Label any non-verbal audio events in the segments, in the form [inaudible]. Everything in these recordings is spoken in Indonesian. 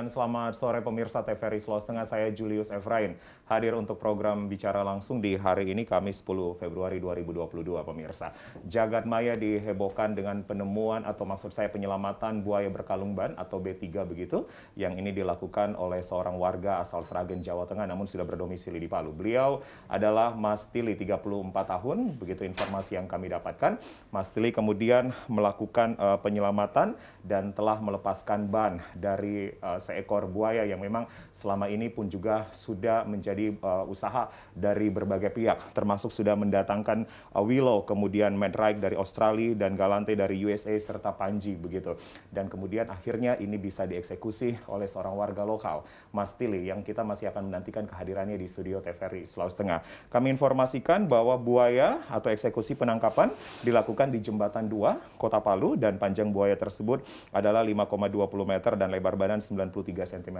dan selamat sore pemirsa TVRI Sulawesi Tengah. Saya Julius Efrain hadir untuk program Bicara Langsung di hari ini Kamis 10 Februari 2022 pemirsa. Jagat Maya dihebohkan dengan penemuan atau maksud saya penyelamatan buaya berkalung ban atau B3 begitu yang ini dilakukan oleh seorang warga asal Sragen Jawa Tengah namun sudah berdomisili di Palu. Beliau adalah Mas Tili 34 tahun begitu informasi yang kami dapatkan. Mas Tili kemudian melakukan uh, penyelamatan dan telah melepaskan ban dari uh, seekor buaya yang memang selama ini pun juga sudah menjadi uh, usaha dari berbagai pihak, termasuk sudah mendatangkan uh, Willow, kemudian Madrake dari Australia dan Galante dari USA serta Panji begitu. Dan kemudian akhirnya ini bisa dieksekusi oleh seorang warga lokal, Mas Tili, yang kita masih akan menantikan kehadirannya di studio TVRI Sulawesi Tengah. Kami informasikan bahwa buaya atau eksekusi penangkapan dilakukan di Jembatan 2, Kota Palu, dan panjang buaya tersebut adalah 5,20 meter dan lebar badan 90 cm.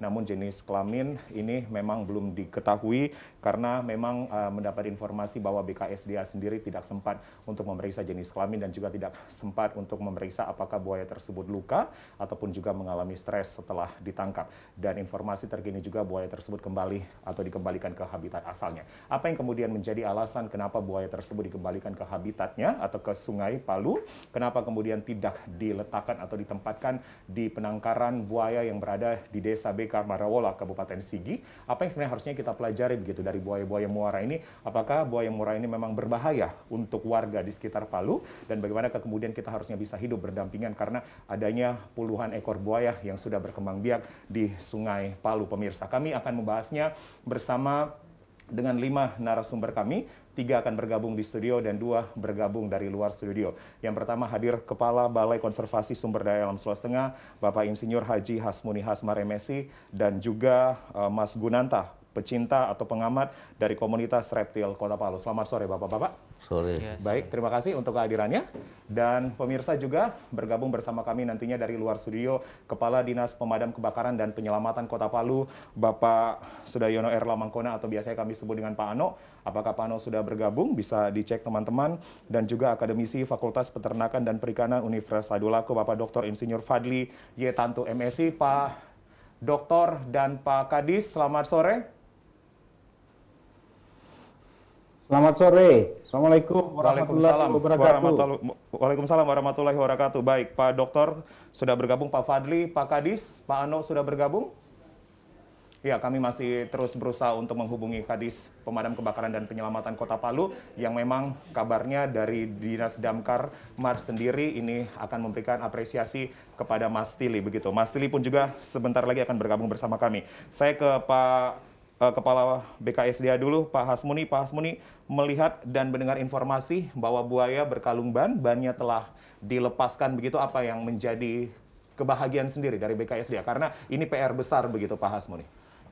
Namun jenis kelamin ini memang belum diketahui karena memang uh, mendapat informasi bahwa BKSDA sendiri tidak sempat untuk memeriksa jenis kelamin dan juga tidak sempat untuk memeriksa apakah buaya tersebut luka ataupun juga mengalami stres setelah ditangkap. Dan informasi terkini juga buaya tersebut kembali atau dikembalikan ke habitat asalnya. Apa yang kemudian menjadi alasan kenapa buaya tersebut dikembalikan ke habitatnya atau ke Sungai Palu? Kenapa kemudian tidak diletakkan atau ditempatkan di penangkaran buaya yang berada di Desa BK Marawola, Kabupaten Sigi? Apa yang sebenarnya harusnya kita pelajari begitu dari buaya-buaya muara ini, apakah buaya muara ini memang berbahaya untuk warga di sekitar Palu dan bagaimana kemudian kita harusnya bisa hidup berdampingan karena adanya puluhan ekor buaya yang sudah berkembang biak di Sungai Palu pemirsa. Kami akan membahasnya bersama dengan lima narasumber kami, tiga akan bergabung di studio dan dua bergabung dari luar studio. Yang pertama hadir Kepala Balai Konservasi Sumber Daya Alam Sulawesi Tengah, Bapak Insinyur Haji Hasmuni Hasmar MSI, dan juga eh, Mas Gunanta, pecinta atau pengamat dari komunitas reptil Kota Palu. Selamat sore Bapak-bapak. Iya, sore. Baik, terima kasih untuk kehadirannya dan pemirsa juga bergabung bersama kami nantinya dari luar studio Kepala Dinas Pemadam Kebakaran dan Penyelamatan Kota Palu Bapak Sudayono R Lamangkona atau biasanya kami sebut dengan Pak Ano. Apakah Pak Ano sudah bergabung? Bisa dicek teman-teman dan juga akademisi Fakultas Peternakan dan Perikanan Universitas Tadulako Bapak Dr. Insinyur Fadli Y Tantu MSI, Pak Doktor dan Pak Kadis. Selamat sore. Selamat sore. Assalamualaikum warahmatullahi wabarakatuh. Waalaikumsalam warahmatullahi wabarakatuh. Baik, Pak Dokter sudah bergabung, Pak Fadli, Pak Kadis, Pak Ano sudah bergabung? Ya, kami masih terus berusaha untuk menghubungi Kadis Pemadam Kebakaran dan Penyelamatan Kota Palu yang memang kabarnya dari Dinas Damkar Mar sendiri ini akan memberikan apresiasi kepada Mas Tili begitu. Mas Tili pun juga sebentar lagi akan bergabung bersama kami. Saya ke Pak Eh, Kepala BKSDA dulu, Pak Hasmuni. Pak Hasmuni melihat dan mendengar informasi bahwa buaya berkalung ban, bannya telah dilepaskan begitu. Apa yang menjadi kebahagiaan sendiri dari BKSDA? Karena ini PR besar begitu Pak Hasmuni.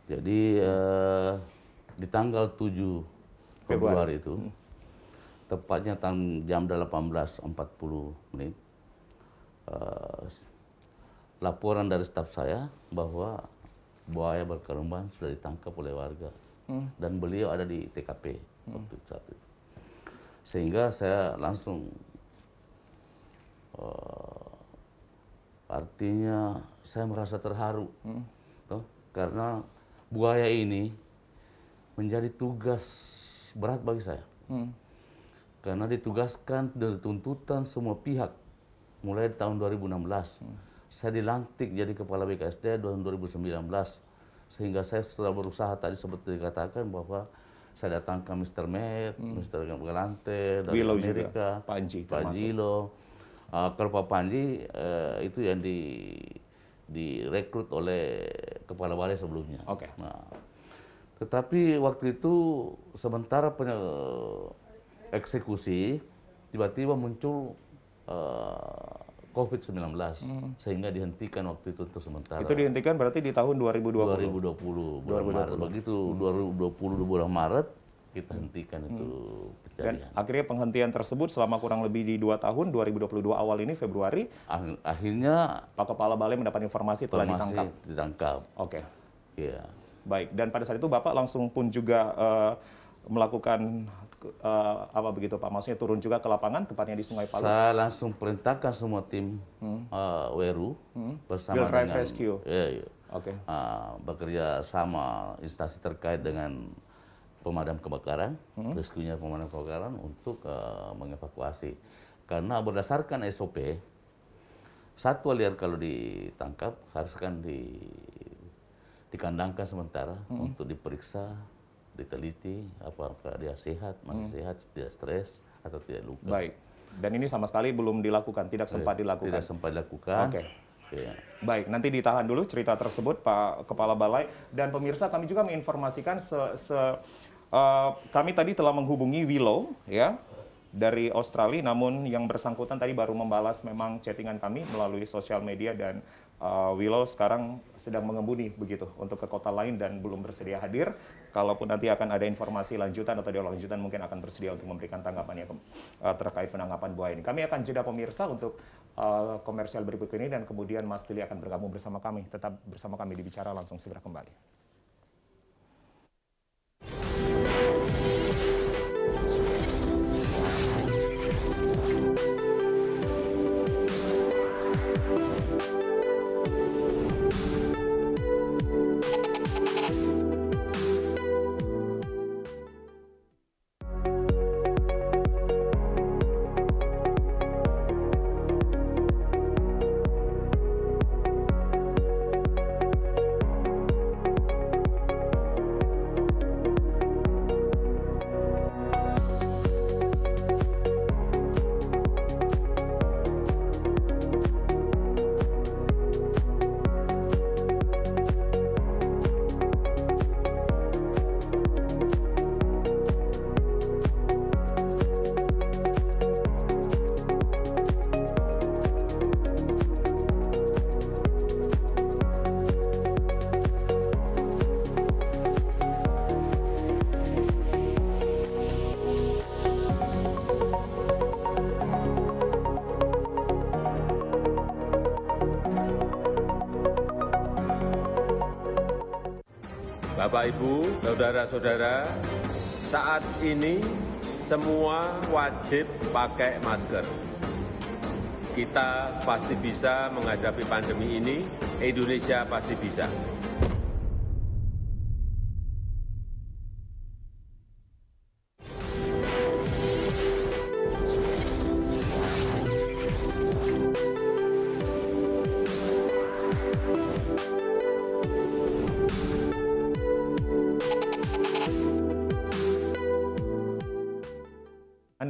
Jadi eh, di tanggal 7 Februari, Februari itu, tepatnya jam 18.40 menit, eh, laporan dari staf saya bahwa buaya berkerumban sudah ditangkap oleh warga hmm. dan beliau ada di TKP hmm. waktu saat itu sehingga saya langsung uh, artinya saya merasa terharu hmm. toh, karena buaya ini menjadi tugas berat bagi saya hmm. karena ditugaskan dari tuntutan semua pihak mulai tahun 2016 hmm. saya dilantik jadi kepala BKSD tahun 2019 sehingga saya setelah berusaha tadi seperti dikatakan bahwa saya datang ke Mr. Mac, hmm. Mr. Galante dari Bilo Amerika, juga. Panji, lo, Uh, Kerpa Panji uh, itu yang di direkrut oleh kepala balai sebelumnya. Oke. Okay. Nah, tetapi waktu itu sementara eksekusi tiba-tiba muncul uh, COVID-19 hmm. sehingga dihentikan waktu itu untuk sementara. Itu dihentikan berarti di tahun 2020. 2020 bulan 2020. Maret begitu hmm. 2020 bulan Maret kita hentikan hmm. itu kejadian. Dan akhirnya penghentian tersebut selama kurang lebih di dua tahun 2022 awal ini Februari ah, akhirnya Pak Kepala Balai mendapat informasi telah ditangkap. Ditangkap. Oke. Okay. Iya. Yeah. Baik, dan pada saat itu Bapak langsung pun juga uh, melakukan uh, apa begitu Pak? Maksudnya turun juga ke lapangan, tepatnya di Sungai Palu. Saya langsung perintahkan semua tim hmm. uh, Weru hmm. bersama Bill dengan Rescue. Iya, iya. Oke. Okay. Uh, eh, bekerja sama instansi terkait dengan pemadam kebakaran, hmm. rescue-nya pemadam kebakaran untuk uh, mengevakuasi. Karena berdasarkan SOP, satwa liar kalau ditangkap harus kan di dikandangkan sementara hmm. untuk diperiksa diteliti apakah dia sehat, masih hmm. sehat, tidak stres atau tidak luka. Baik. Dan ini sama sekali belum dilakukan, tidak sempat dilakukan. Tidak sempat dilakukan. Oke. Okay. Ya. Baik, nanti ditahan dulu cerita tersebut Pak Kepala Balai dan pemirsa kami juga menginformasikan se, se uh, kami tadi telah menghubungi Willow ya dari Australia namun yang bersangkutan tadi baru membalas memang chattingan kami melalui sosial media dan uh, Willow sekarang sedang mengembuni begitu untuk ke kota lain dan belum bersedia hadir. Kalaupun nanti akan ada informasi lanjutan atau dialog lanjutan mungkin akan bersedia untuk memberikan tanggapannya ke, uh, terkait penangkapan buah ini. Kami akan jeda pemirsa untuk uh, komersial berikut ini dan kemudian Mas Tili akan bergabung bersama kami. Tetap bersama kami di langsung segera kembali. saudara-saudara, saat ini semua wajib pakai masker. Kita pasti bisa menghadapi pandemi ini, Indonesia pasti bisa.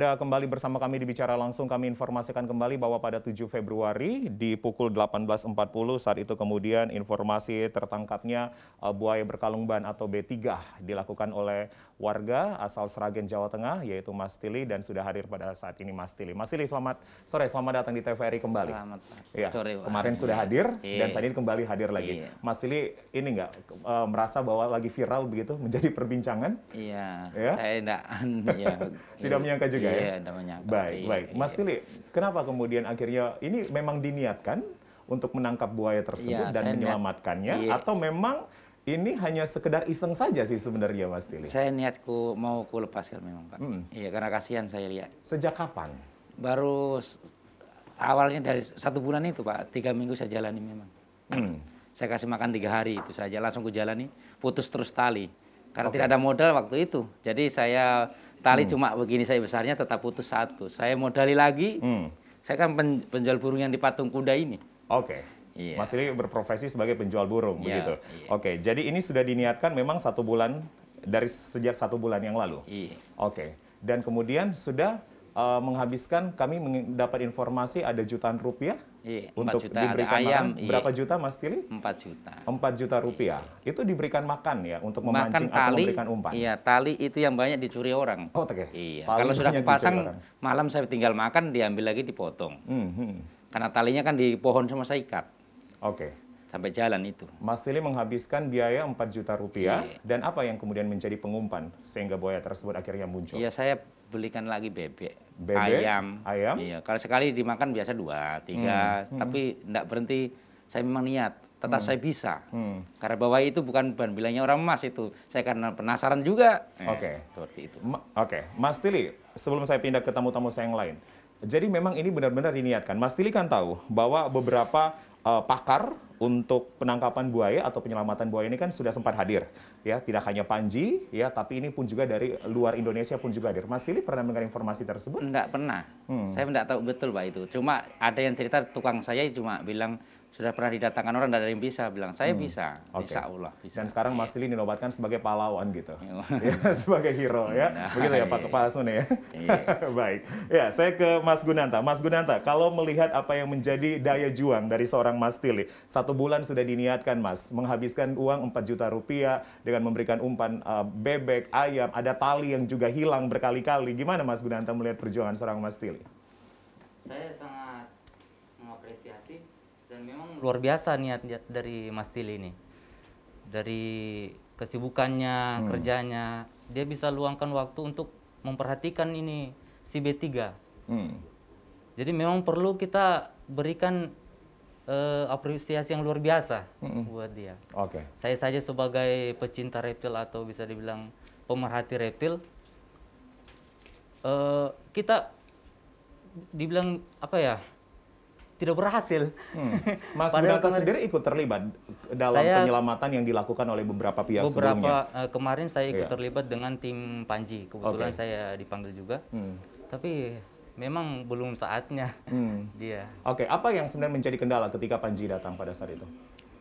Anda kembali bersama kami di Bicara Langsung. Kami informasikan kembali bahwa pada 7 Februari di pukul 18.40 saat itu kemudian informasi tertangkapnya eh, buaya berkalung ban atau B3 dilakukan oleh warga asal Seragen, Jawa Tengah yaitu Mas Tili dan sudah hadir pada saat ini Mas Tili. Mas Tili selamat sore, selamat datang di TVRI kembali. Selamat ya, sore. Kemarin sudah iya. hadir iya. dan saat ini kembali hadir lagi. Iya. Mas Tili ini nggak e, merasa bahwa lagi viral begitu menjadi perbincangan? Iya, ya? saya enggak. [laughs] ya, tidak menyangka juga iya, ya? ya. Iya, udah menyangkal. Baik, iya, baik. Mas iya. Tili, kenapa kemudian akhirnya ini memang diniatkan untuk menangkap buaya tersebut iya, dan menyelamatkannya iya. atau memang ini hanya sekedar iseng saja sih sebenarnya Mas Tili? Saya niatku mau ku lepaskan memang Pak. Hmm. Iya karena kasihan saya lihat. Sejak kapan? Baru awalnya dari satu bulan itu Pak, tiga minggu saya jalani memang. Hmm. Saya kasih makan tiga hari itu saja, langsung ku jalani, putus terus tali. Karena okay. tidak ada modal waktu itu. Jadi saya Tali hmm. cuma begini saya besarnya tetap putus satu. Saya modali lagi. Hmm. Saya kan penjual burung yang di patung kuda ini. Oke. Okay. Iya. Mas Lili berprofesi sebagai penjual burung yeah, begitu. Yeah. Oke, okay. jadi ini sudah diniatkan memang satu bulan dari sejak satu bulan yang lalu. Iya. Oke. Okay. Dan kemudian sudah uh, menghabiskan kami mendapat informasi ada jutaan rupiah Iya, untuk juta diberikan ayam, makan. Iya. berapa juta Mas Tili? 4 juta. 4 juta iya. rupiah. Iya. Itu diberikan makan ya untuk memancing makan tali, atau memberikan umpan. Iya, tali itu yang banyak dicuri orang. Oh, oke. Okay. Iya. Tali Kalau sudah pasang malam saya tinggal makan diambil lagi dipotong. Mm -hmm. Karena talinya kan di pohon sama saya ikat. Oke. Okay. Sampai jalan itu. Mas Tili menghabiskan biaya 4 juta rupiah iya. dan apa yang kemudian menjadi pengumpan sehingga buaya tersebut akhirnya muncul? Iya, saya belikan lagi bebek, bebek ayam. Ayam. Iya, kalau sekali dimakan biasa dua, tiga, hmm. hmm. tapi tidak berhenti. Saya memang niat tetap hmm. saya bisa. Hmm. Karena bahwa itu bukan bukan bilangnya orang emas itu. Saya karena penasaran juga. Nah, oke. Okay. seperti itu. Ma Oke, okay. Mas Tili, sebelum saya pindah ke tamu-tamu saya yang lain. Jadi memang ini benar-benar diniatkan. Mas Tili kan tahu bahwa beberapa uh, pakar untuk penangkapan buaya atau penyelamatan buaya ini kan sudah sempat hadir ya tidak hanya Panji ya tapi ini pun juga dari luar Indonesia pun juga hadir Mas Silih pernah mendengar informasi tersebut? Enggak pernah hmm. saya enggak tahu betul Pak itu cuma ada yang cerita tukang saya cuma bilang sudah pernah didatangkan orang dari yang bisa bilang saya hmm. bisa okay. bisa Allah bisa dan sekarang Mas Tili dinobatkan sebagai pahlawan gitu iya. [laughs] ya, sebagai hero ya nah, begitu ya Pak iya. Kepala Sune ya iya. [laughs] baik ya saya ke Mas Gunanta Mas Gunanta kalau melihat apa yang menjadi daya juang dari seorang Mas Tili satu bulan sudah diniatkan Mas menghabiskan uang 4 juta rupiah dengan memberikan umpan uh, bebek ayam ada tali yang juga hilang berkali-kali gimana Mas Gunanta melihat perjuangan seorang Mas Tili saya sangat dan memang luar biasa niat dari Mas Tili ini dari kesibukannya hmm. kerjanya dia bisa luangkan waktu untuk memperhatikan ini si B3 hmm. jadi memang perlu kita berikan uh, apresiasi yang luar biasa hmm buat dia. Okay. Saya saja sebagai pecinta reptil atau bisa dibilang pemerhati reptil, uh, kita dibilang apa ya tidak berhasil. Hmm. [laughs] Mas Padahal Data kemarin, sendiri ikut terlibat dalam saya, penyelamatan yang dilakukan oleh beberapa pihak beberapa, sebelumnya. uh, kemarin saya ikut yeah. terlibat dengan tim Panji. Kebetulan okay. saya dipanggil juga. Hmm. Tapi memang belum saatnya hmm. [laughs] dia. Oke, okay. apa yang sebenarnya menjadi kendala ketika Panji datang pada saat itu?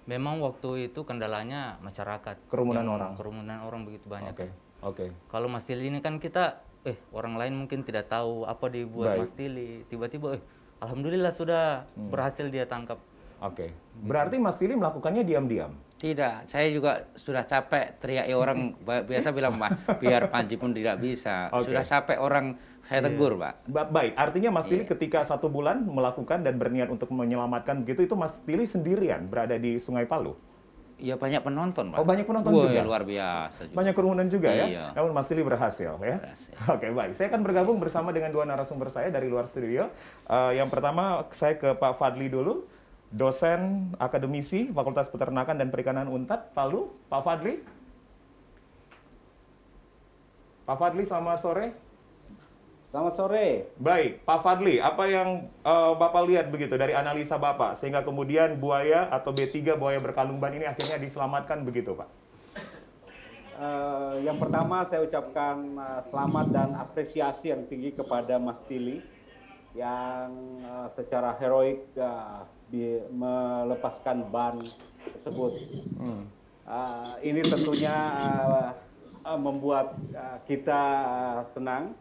Memang waktu itu kendalanya masyarakat. Kerumunan orang. Kerumunan orang begitu banyak. Oke. Okay. Oke. Okay. Kalau Mas Tili ini kan kita eh orang lain mungkin tidak tahu apa dibuat Baik. Mas Tili. Tiba-tiba eh Alhamdulillah sudah hmm. berhasil dia tangkap. Oke. Okay. Berarti Mas Tili melakukannya diam-diam? Tidak, saya juga sudah capek teriaki orang biasa bilang Pak, biar Panji pun tidak bisa. Okay. Sudah capek orang saya iya. tegur, yeah. Pak. baik, artinya Mas yeah. Tili iya. ketika satu bulan melakukan dan berniat untuk menyelamatkan begitu itu Mas Tili sendirian berada di Sungai Palu? Ya banyak penonton, Pak. Oh, banyak penonton Wah, juga. luar biasa juga. Banyak kerumunan juga ya? iya. ya. Namun Mas Sili berhasil ya. Berhasil. Oke, baik. Saya akan bergabung bersama dengan dua narasumber saya dari luar studio. Uh, yang pertama saya ke Pak Fadli dulu, dosen akademisi Fakultas Peternakan dan Perikanan Unpad Palu. Pak Fadli. Pak Fadli, selamat sore. Selamat sore. Baik, Pak Fadli, apa yang uh, Bapak lihat begitu dari analisa Bapak sehingga kemudian buaya atau B3 buaya berkalung ban ini akhirnya diselamatkan begitu, Pak? Uh, yang pertama saya ucapkan uh, selamat dan apresiasi yang tinggi kepada Mas Tili yang uh, secara heroik uh, di, melepaskan ban tersebut. Uh, ini tentunya uh, uh, membuat uh, kita uh, senang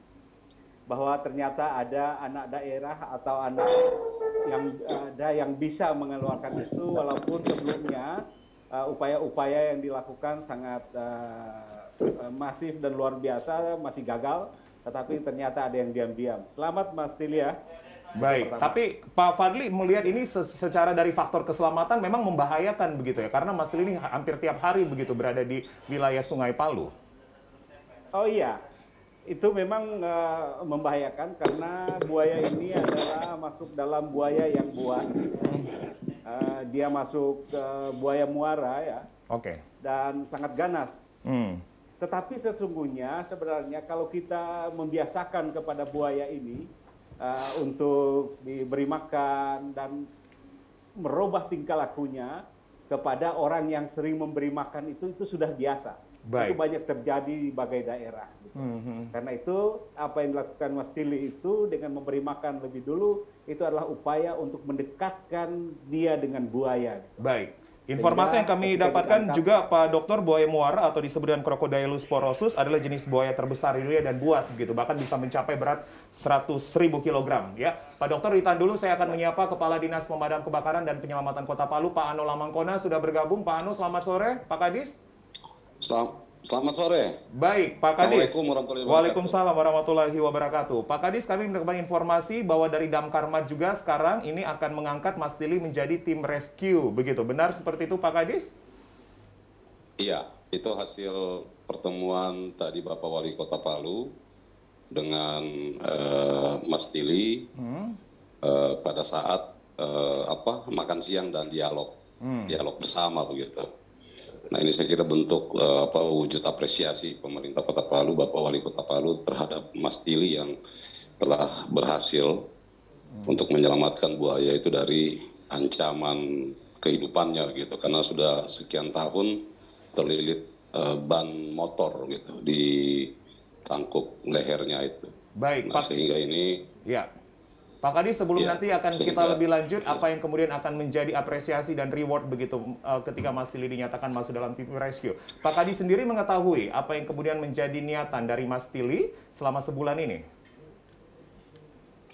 bahwa ternyata ada anak daerah atau anak yang ada yang bisa mengeluarkan itu walaupun sebelumnya eh, upaya-upaya uh, yang dilakukan sangat eh, eh, masif dan luar biasa masih gagal tetapi ternyata ada yang diam-diam. Selamat Mas Tilia. Ya. Baik, tapi Pak Fadli melihat ini secara dari faktor keselamatan memang membahayakan begitu ya karena Mas Tilia ini hampir tiap hari begitu berada di wilayah Sungai Palu. Oh iya, itu memang uh, membahayakan karena buaya ini adalah masuk dalam buaya yang buas. Uh, dia masuk uh, buaya muara ya. Oke. Okay. Dan sangat ganas. Hmm. Tetapi sesungguhnya sebenarnya kalau kita membiasakan kepada buaya ini uh, untuk diberi makan dan merubah tingkah lakunya kepada orang yang sering memberi makan itu itu sudah biasa. Baik. itu banyak terjadi di bagai daerah. Gitu. Mm -hmm. Karena itu apa yang dilakukan Mas Tili itu dengan memberi makan lebih dulu itu adalah upaya untuk mendekatkan dia dengan buaya. Gitu. Baik. Informasi yang kami dapatkan juga Pak Dokter buaya muara atau disebut dengan Crocodylus porosus adalah jenis buaya terbesar di dunia dan buas gitu bahkan bisa mencapai berat 100 ribu kilogram ya. Pak Dokter ditahan dulu saya akan menyapa Kepala Dinas Pemadam Kebakaran dan Penyelamatan Kota Palu Pak Ano Lamangkona sudah bergabung. Pak Ano selamat sore Pak Kadis. Selamat, sore. Baik, Pak Kadis. Warahmatullahi Waalaikumsalam warahmatullahi wabarakatuh. Pak Kadis, kami mendapatkan informasi bahwa dari Damkarmat juga sekarang ini akan mengangkat Mas Tili menjadi tim rescue. Begitu, benar seperti itu Pak Kadis? Iya, itu hasil pertemuan tadi Bapak Wali Kota Palu dengan uh, Mas Tili hmm. uh, pada saat uh, apa makan siang dan dialog, hmm. dialog bersama begitu. Nah ini saya kira bentuk uh, apa wujud apresiasi pemerintah Kota Palu, Bapak Wali Kota Palu terhadap Mas Tili yang telah berhasil hmm. untuk menyelamatkan buaya itu dari ancaman kehidupannya gitu karena sudah sekian tahun terlilit uh, ban motor gitu di tangkuk lehernya itu. Baik. Nah, Pak. sehingga ini ya. Pak Kadi sebelum ya, nanti akan sehingga, kita lebih lanjut ya. apa yang kemudian akan menjadi apresiasi dan reward begitu uh, ketika Mas Tili dinyatakan masuk dalam tim rescue. Pak Kadi sendiri mengetahui apa yang kemudian menjadi niatan dari Mas Tili selama sebulan ini?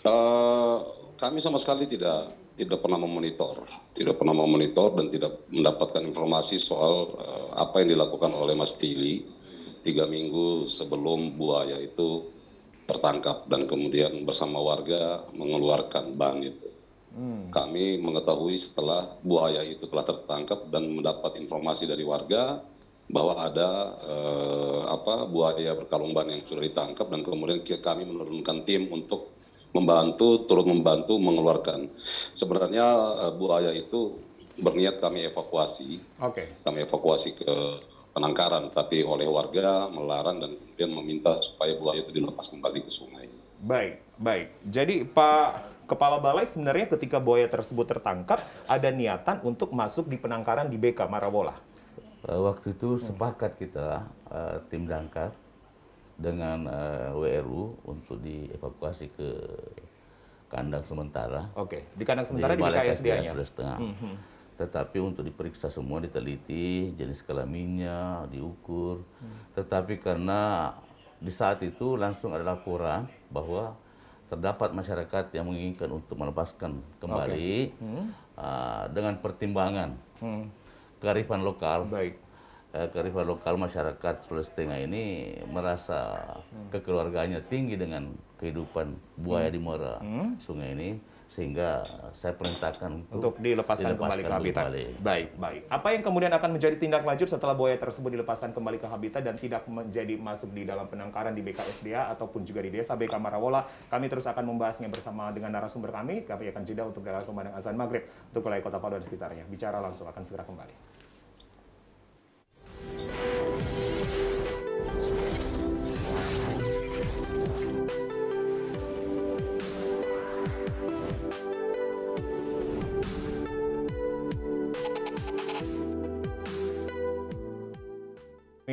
Uh, kami sama sekali tidak tidak pernah memonitor, tidak pernah memonitor dan tidak mendapatkan informasi soal uh, apa yang dilakukan oleh Mas Tili tiga minggu sebelum buaya itu tertangkap dan kemudian bersama warga mengeluarkan ban itu. Hmm. Kami mengetahui setelah buaya itu telah tertangkap dan mendapat informasi dari warga bahwa ada eh, apa buaya berkalung ban yang sudah ditangkap dan kemudian kami menurunkan tim untuk membantu turut membantu mengeluarkan. Sebenarnya eh, buaya itu berniat kami evakuasi. Okay. Kami evakuasi ke penangkaran, tapi oleh warga melarang dan kemudian meminta supaya buaya itu dilepas kembali ke sungai. Baik, baik. Jadi Pak Kepala Balai sebenarnya ketika buaya tersebut tertangkap, ada niatan untuk masuk di penangkaran di BK Marabola. Eh, waktu itu sepakat kita eh, tim dangkar, dengan eh, WRU untuk dievakuasi ke kandang sementara. Oke, di kandang sementara di, di BKSDA-nya. Sudah setengah. Mm tetapi untuk diperiksa semua diteliti jenis kelaminnya diukur tetapi karena di saat itu langsung ada laporan bahwa terdapat masyarakat yang menginginkan untuk melepaskan kembali okay. hmm. uh, dengan pertimbangan hmm. kearifan lokal Baik. Uh, kearifan lokal masyarakat Sulawesi Tengah ini merasa hmm. kekeluargaannya tinggi dengan kehidupan buaya hmm. di muara hmm. sungai ini sehingga saya perintahkan untuk, untuk dilepaskan, dilepaskan kembali ke habitat. Kembali. Baik, baik. Apa yang kemudian akan menjadi tindak lanjut setelah buaya tersebut dilepaskan kembali ke habitat dan tidak menjadi masuk di dalam penangkaran di BKSDA ataupun juga di Desa BK Marawola, kami terus akan membahasnya bersama dengan narasumber kami. Kami akan jeda untuk dalam pemandang azan maghrib untuk wilayah Kota Padua dan sekitarnya. Bicara langsung akan segera kembali.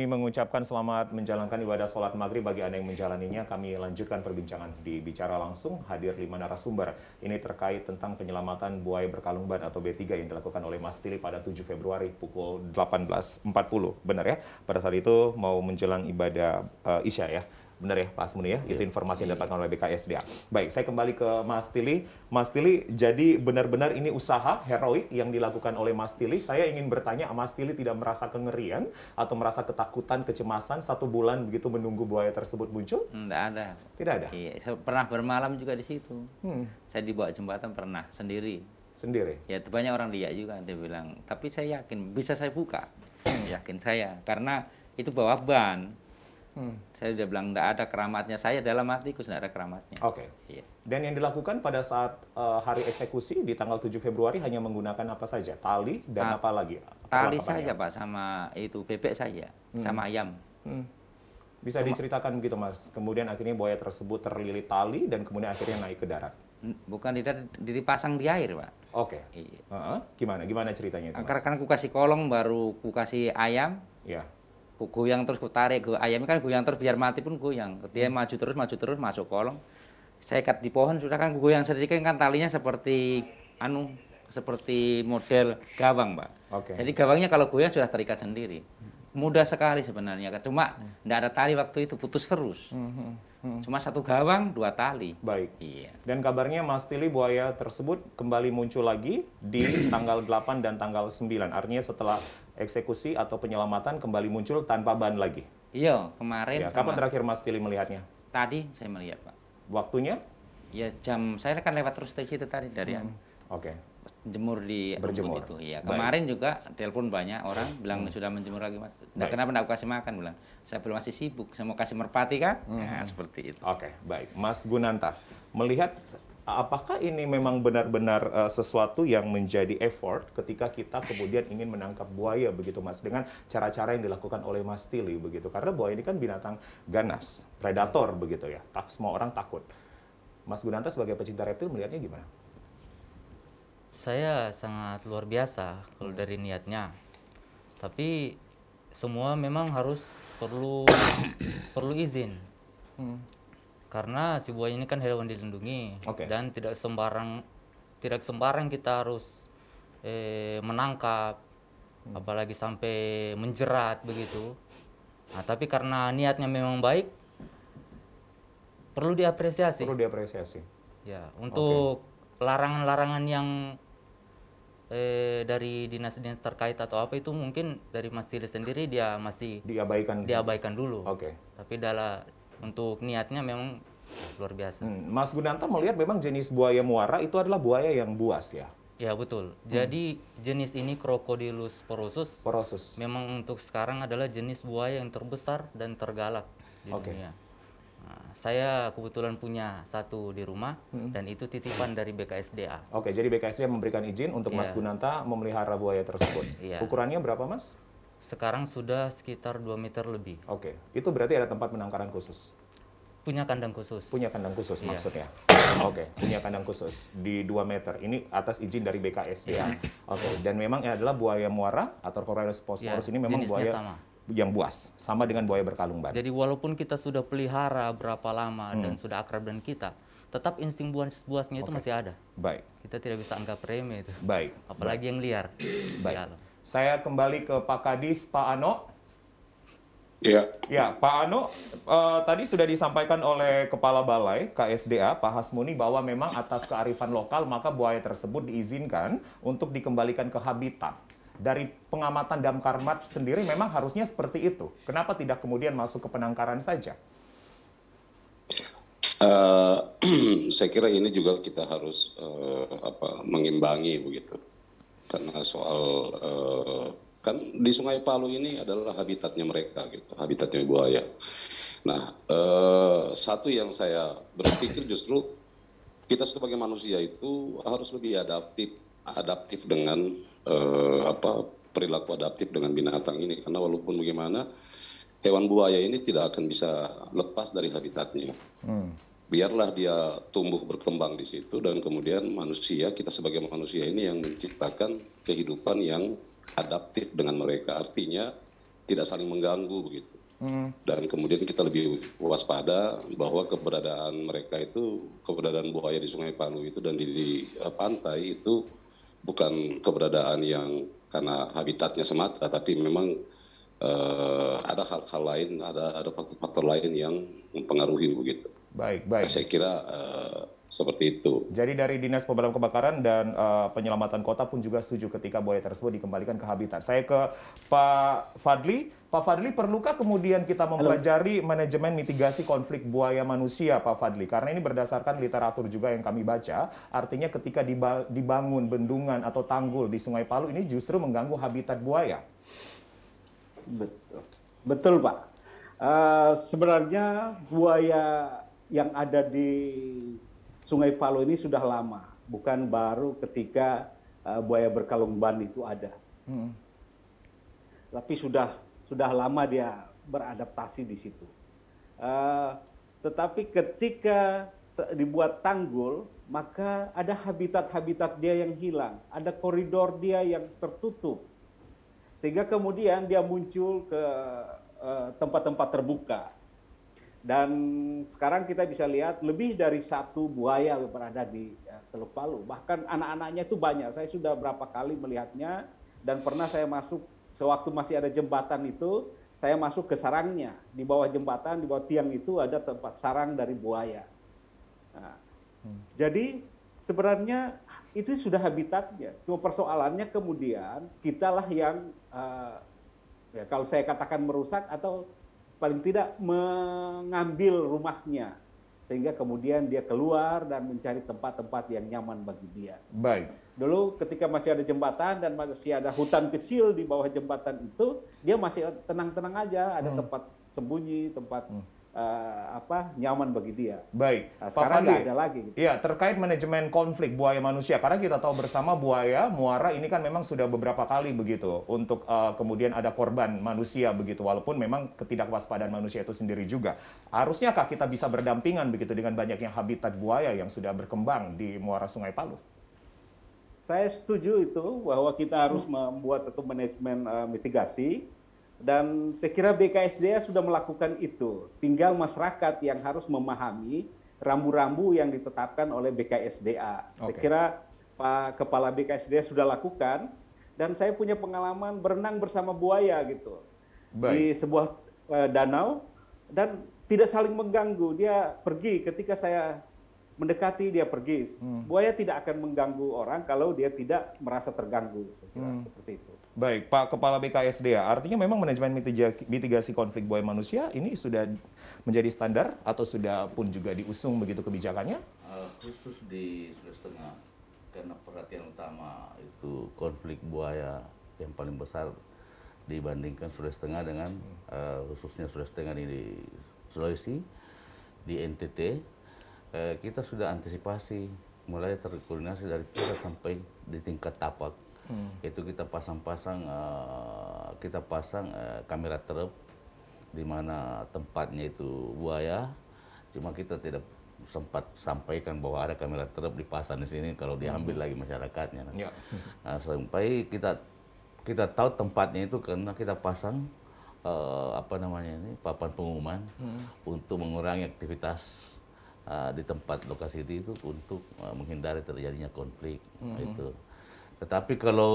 Kami mengucapkan selamat menjalankan ibadah sholat maghrib bagi Anda yang menjalaninya. Kami lanjutkan perbincangan di Bicara Langsung, hadir lima narasumber. Ini terkait tentang penyelamatan buaya berkalung ban atau B3 yang dilakukan oleh Mas Tili pada 7 Februari pukul 18.40. Benar ya? Pada saat itu mau menjelang ibadah uh, Isya ya? Benar ya Pak Asmuni ya? Yeah. Itu informasi yang didapatkan iya. oleh BKSDA. Baik, saya kembali ke Mas Tili. Mas Tili, jadi benar-benar ini usaha heroik yang dilakukan oleh Mas Tili. Saya ingin bertanya, Mas Tili tidak merasa kengerian atau merasa ketakutan, kecemasan satu bulan begitu menunggu buaya tersebut muncul? Tidak ada. Tidak ada? Iya, saya pernah bermalam juga di situ. Hmm. Saya dibawa jembatan pernah, sendiri. Sendiri? Ya, banyak orang lihat juga, dia bilang. Tapi saya yakin, bisa saya buka. Hmm, yakin saya, karena itu bawa ban Hmm. Saya sudah bilang tidak ada keramatnya saya dalam hatiku tidak ada keramatnya. Oke. Okay. Iya. Yeah. Dan yang dilakukan pada saat uh, hari eksekusi di tanggal 7 Februari hanya menggunakan apa saja? Tali dan Ta apa lagi? tali saja Pak sama itu bebek saja hmm. sama ayam. Hmm. Bisa Cuma, diceritakan begitu Mas. Kemudian akhirnya buaya tersebut terlilit tali dan kemudian akhirnya naik ke darat. Bukan di darat, dipasang di air, Pak. Oke. Okay. Iya. Uh -huh. Gimana gimana ceritanya itu, Mas? Karena kan aku kasih kolong baru aku kasih ayam. Iya goyang terus gue tarik ayamnya kan goyang terus biar mati pun goyang dia hmm. maju terus maju terus masuk kolong saya ikat di pohon sudah kan goyang sedikit kan talinya seperti anu seperti model gawang mbak. okay. jadi gawangnya kalau goyang sudah terikat sendiri mudah sekali sebenarnya cuma tidak hmm. ada tali waktu itu putus terus hmm, hmm. Hmm. Cuma satu gawang, dua tali. Baik. Iya. Dan kabarnya Mas Tili buaya tersebut kembali muncul lagi di tanggal 8 dan tanggal 9. Artinya setelah eksekusi atau penyelamatan kembali muncul tanpa ban lagi. Iya, kemarin. Ya, kapan kemarin. terakhir Mas Tili melihatnya? Tadi saya melihat, Pak. Waktunya? Ya jam, saya kan lewat terus dari situ tadi dari hmm. Anu, Oke. Okay. Jemur di Berjemur. itu. Iya. Kemarin juga telepon banyak orang hmm. bilang hmm. sudah menjemur lagi mas. Nah, kenapa tidak kasih makan bilang? Saya belum masih sibuk. Saya mau kasih merpati kan? Hmm. Nah, [laughs] seperti itu. Oke, okay. baik. Mas Gunanta melihat apakah ini memang benar-benar uh, sesuatu yang menjadi effort ketika kita kemudian ingin menangkap buaya begitu Mas dengan cara-cara yang dilakukan oleh Mas Tili begitu karena buaya ini kan binatang ganas, predator begitu ya. Tak semua orang takut. Mas Gunanta sebagai pecinta reptil melihatnya gimana? Saya sangat luar biasa kalau dari niatnya. Tapi semua memang harus perlu [coughs] perlu izin. Hmm karena si buaya ini kan hewan dilindungi okay. dan tidak sembarang tidak sembarang kita harus eh, menangkap hmm. apalagi sampai menjerat begitu. Nah, tapi karena niatnya memang baik perlu diapresiasi. Perlu diapresiasi. Ya, untuk larangan-larangan okay. yang eh, dari dinas-dinas terkait atau apa itu mungkin dari Mas Tili sendiri dia masih diabaikan diabaikan dulu. Oke. Okay. Tapi dalam untuk niatnya memang luar biasa. Hmm. Mas Gunanta melihat memang jenis buaya muara itu adalah buaya yang buas ya? Ya betul. Hmm. Jadi jenis ini Crocodilus porosus. Porosus. Memang untuk sekarang adalah jenis buaya yang terbesar dan tergalak di okay. dunia. Nah, saya kebetulan punya satu di rumah hmm. dan itu titipan dari BKSDA. Oke, jadi BKSDA memberikan izin untuk yeah. Mas iya. Gunanta memelihara buaya tersebut. Yeah. Ukurannya berapa, Mas? Sekarang sudah sekitar 2 meter lebih. Oke, okay. itu berarti ada tempat penangkaran khusus? Punya kandang khusus. Punya kandang khusus yeah. maksudnya? Oke, okay. punya kandang khusus di 2 meter. Ini atas izin dari BKS ya? Iya. Oke, okay. dan memang adalah buaya muara atau Corallus iya, phosphorus yeah. ini memang Jenisnya buaya... Sama yang buas, sama dengan buaya berkalung ban. Jadi walaupun kita sudah pelihara berapa lama hmm. dan sudah akrab dengan kita, tetap insting buas buasnya itu okay. masih ada. Baik. Kita tidak bisa anggap remeh itu. Baik. Apalagi Baik. yang liar. Baik. Ya, saya kembali ke Pak Kadis, Pak Ano. Ya. ya, Pak Ano, uh, tadi sudah disampaikan oleh Kepala Balai KSDA, Pak Hasmuni, bahwa memang atas kearifan lokal maka buaya tersebut diizinkan untuk dikembalikan ke habitat. Dari pengamatan Damkarmat sendiri memang harusnya seperti itu. Kenapa tidak kemudian masuk ke penangkaran saja? Uh, [clears throat] saya kira ini juga kita harus uh, apa, mengimbangi begitu karena soal uh, kan di Sungai Palu ini adalah habitatnya mereka gitu, habitatnya buaya. Nah, uh, satu yang saya berpikir justru kita sebagai manusia itu harus lebih adaptif, adaptif dengan uh, apa perilaku adaptif dengan binatang ini karena walaupun bagaimana hewan buaya ini tidak akan bisa lepas dari habitatnya. Hmm biarlah dia tumbuh berkembang di situ dan kemudian manusia kita sebagai manusia ini yang menciptakan kehidupan yang adaptif dengan mereka artinya tidak saling mengganggu begitu hmm. dan kemudian kita lebih waspada bahwa keberadaan mereka itu keberadaan buaya di Sungai Palu itu dan di, di eh, pantai itu bukan keberadaan yang karena habitatnya semata tapi memang uh, ada hal-hal lain ada ada faktor-faktor lain yang mempengaruhi begitu Baik, baik. Saya kira uh, seperti itu. Jadi dari Dinas Pemadam Kebakaran dan uh, Penyelamatan Kota pun juga setuju ketika buaya tersebut dikembalikan ke habitat. Saya ke Pak Fadli. Pak Fadli, perlukah kemudian kita mempelajari Halo. manajemen mitigasi konflik buaya manusia, Pak Fadli? Karena ini berdasarkan literatur juga yang kami baca, artinya ketika dibangun bendungan atau tanggul di Sungai Palu ini justru mengganggu habitat buaya. Betul, Betul Pak. Uh, sebenarnya buaya yang ada di Sungai Palu ini sudah lama, bukan baru ketika eh, buaya berkalung ban itu ada. Hmm. Tapi sudah sudah lama dia beradaptasi di situ. Eh, tetapi ketika dibuat tanggul, maka ada habitat-habitat dia yang hilang, ada koridor dia yang tertutup, sehingga kemudian dia muncul ke eh, tempat -tempat terbuka dan sekarang kita bisa lihat lebih dari satu buaya berada di ya, Teluk Palu. Bahkan anak-anaknya itu banyak. Saya sudah berapa kali melihatnya dan pernah saya masuk sewaktu masih ada jembatan itu, saya masuk ke sarangnya. Di bawah jembatan, di bawah tiang itu ada tempat sarang dari buaya. Nah, hmm. Jadi sebenarnya itu sudah habitatnya. Cuma persoalannya kemudian kitalah yang uh, ya kalau saya katakan merusak atau paling tidak mengambil rumahnya sehingga kemudian dia keluar dan mencari tempat-tempat yang nyaman bagi dia. Baik. Dulu ketika masih ada jembatan dan masih ada hutan kecil di bawah jembatan itu, dia masih tenang-tenang aja, ada hmm. tempat sembunyi, tempat hmm uh, apa nyaman bagi dia. Baik. Nah, sekarang Pak ada lagi. Gitu. Ya terkait manajemen konflik buaya manusia karena kita tahu bersama buaya muara ini kan memang sudah beberapa kali begitu untuk uh, kemudian ada korban manusia begitu walaupun memang ketidakwaspadaan manusia itu sendiri juga. Harusnyakah kita bisa berdampingan begitu dengan banyaknya habitat buaya yang sudah berkembang di muara Sungai Palu? Saya setuju itu bahwa kita harus membuat satu manajemen uh, mitigasi dan saya kira BKSDA sudah melakukan itu. Tinggal masyarakat yang harus memahami rambu-rambu yang ditetapkan oleh BKSDA. Okay. Saya kira Pak Kepala BKSDA sudah lakukan. Dan saya punya pengalaman berenang bersama buaya gitu. Baik. Di sebuah uh, danau. Dan tidak saling mengganggu. Dia pergi ketika saya mendekati dia pergi. Hmm. Buaya tidak akan mengganggu orang kalau dia tidak merasa terganggu. Saya kira hmm. seperti itu. Baik, Pak Kepala BKSDA, ya, artinya memang manajemen mitigasi konflik buaya manusia ini sudah menjadi standar atau sudah pun juga diusung begitu kebijakannya? Eh, khusus di Sulawesi Tengah, karena perhatian utama itu konflik buaya yang paling besar dibandingkan Sulawesi Tengah dengan uh, khususnya Sulawesi Tengah ini di Sulawesi, di NTT, uh, eh, kita sudah antisipasi mulai terkoordinasi dari pusat sampai di tingkat tapak hmm. itu kita pasang-pasang uh, kita pasang uh, kamera terap di mana tempatnya itu buaya cuma kita tidak sempat sampaikan bahwa ada kamera terap dipasang di sini kalau diambil hmm. lagi masyarakatnya ya. nah, sampai kita kita tahu tempatnya itu karena kita pasang uh, apa namanya ini papan pengumuman hmm. untuk mengurangi aktivitas uh, di tempat lokasi itu, untuk uh, menghindari terjadinya konflik nah, hmm. itu tetapi kalau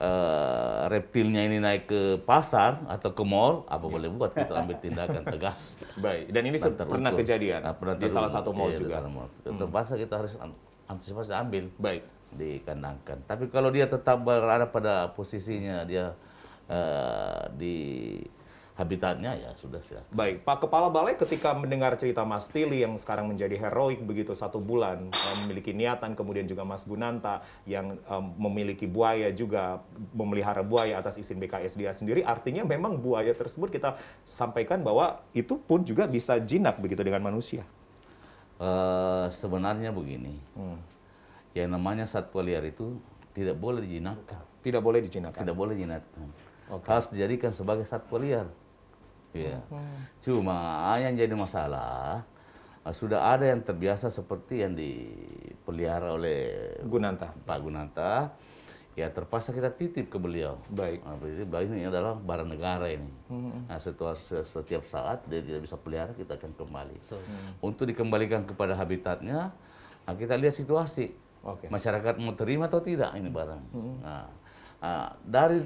eh, reptilnya ini naik ke pasar atau ke mall, apa iya. boleh buat kita ambil tindakan [laughs] tegas. Baik. Dan ini dan pernah kejadian nah, pernah di salah satu mall iya, juga. Mall. Hmm. Terpaksa kita harus antisipasi ambil. Baik. Dikandangkan. Tapi kalau dia tetap berada pada posisinya dia uh, di habitatnya ya sudah siap. Baik, Pak Kepala Balai ketika mendengar cerita Mas Tili yang sekarang menjadi heroik begitu satu bulan eh, memiliki niatan, kemudian juga Mas Gunanta yang um, memiliki buaya juga memelihara buaya atas izin Bksda sendiri, artinya memang buaya tersebut kita sampaikan bahwa itu pun juga bisa jinak begitu dengan manusia. Uh, sebenarnya begini, hmm. yang namanya satwa liar itu tidak boleh dijinakkan. Tidak boleh dijinakkan. Tidak boleh dijinakkan. Okay. Harus dijadikan sebagai satwa liar. Ya. Cuma yang jadi masalah eh, sudah ada yang terbiasa seperti yang dipelihara oleh Gunanta. Pak Gunanta. Ya terpaksa kita titip ke beliau. Baik. Nah, baik ini adalah barang negara ini. Hmm. Nah, setiap, setiap saat dia tidak bisa pelihara, kita akan kembali. Hmm. Untuk dikembalikan kepada habitatnya, nah, kita lihat situasi. Okay. Masyarakat mau terima atau tidak ini barang. Hmm. Nah, nah, dari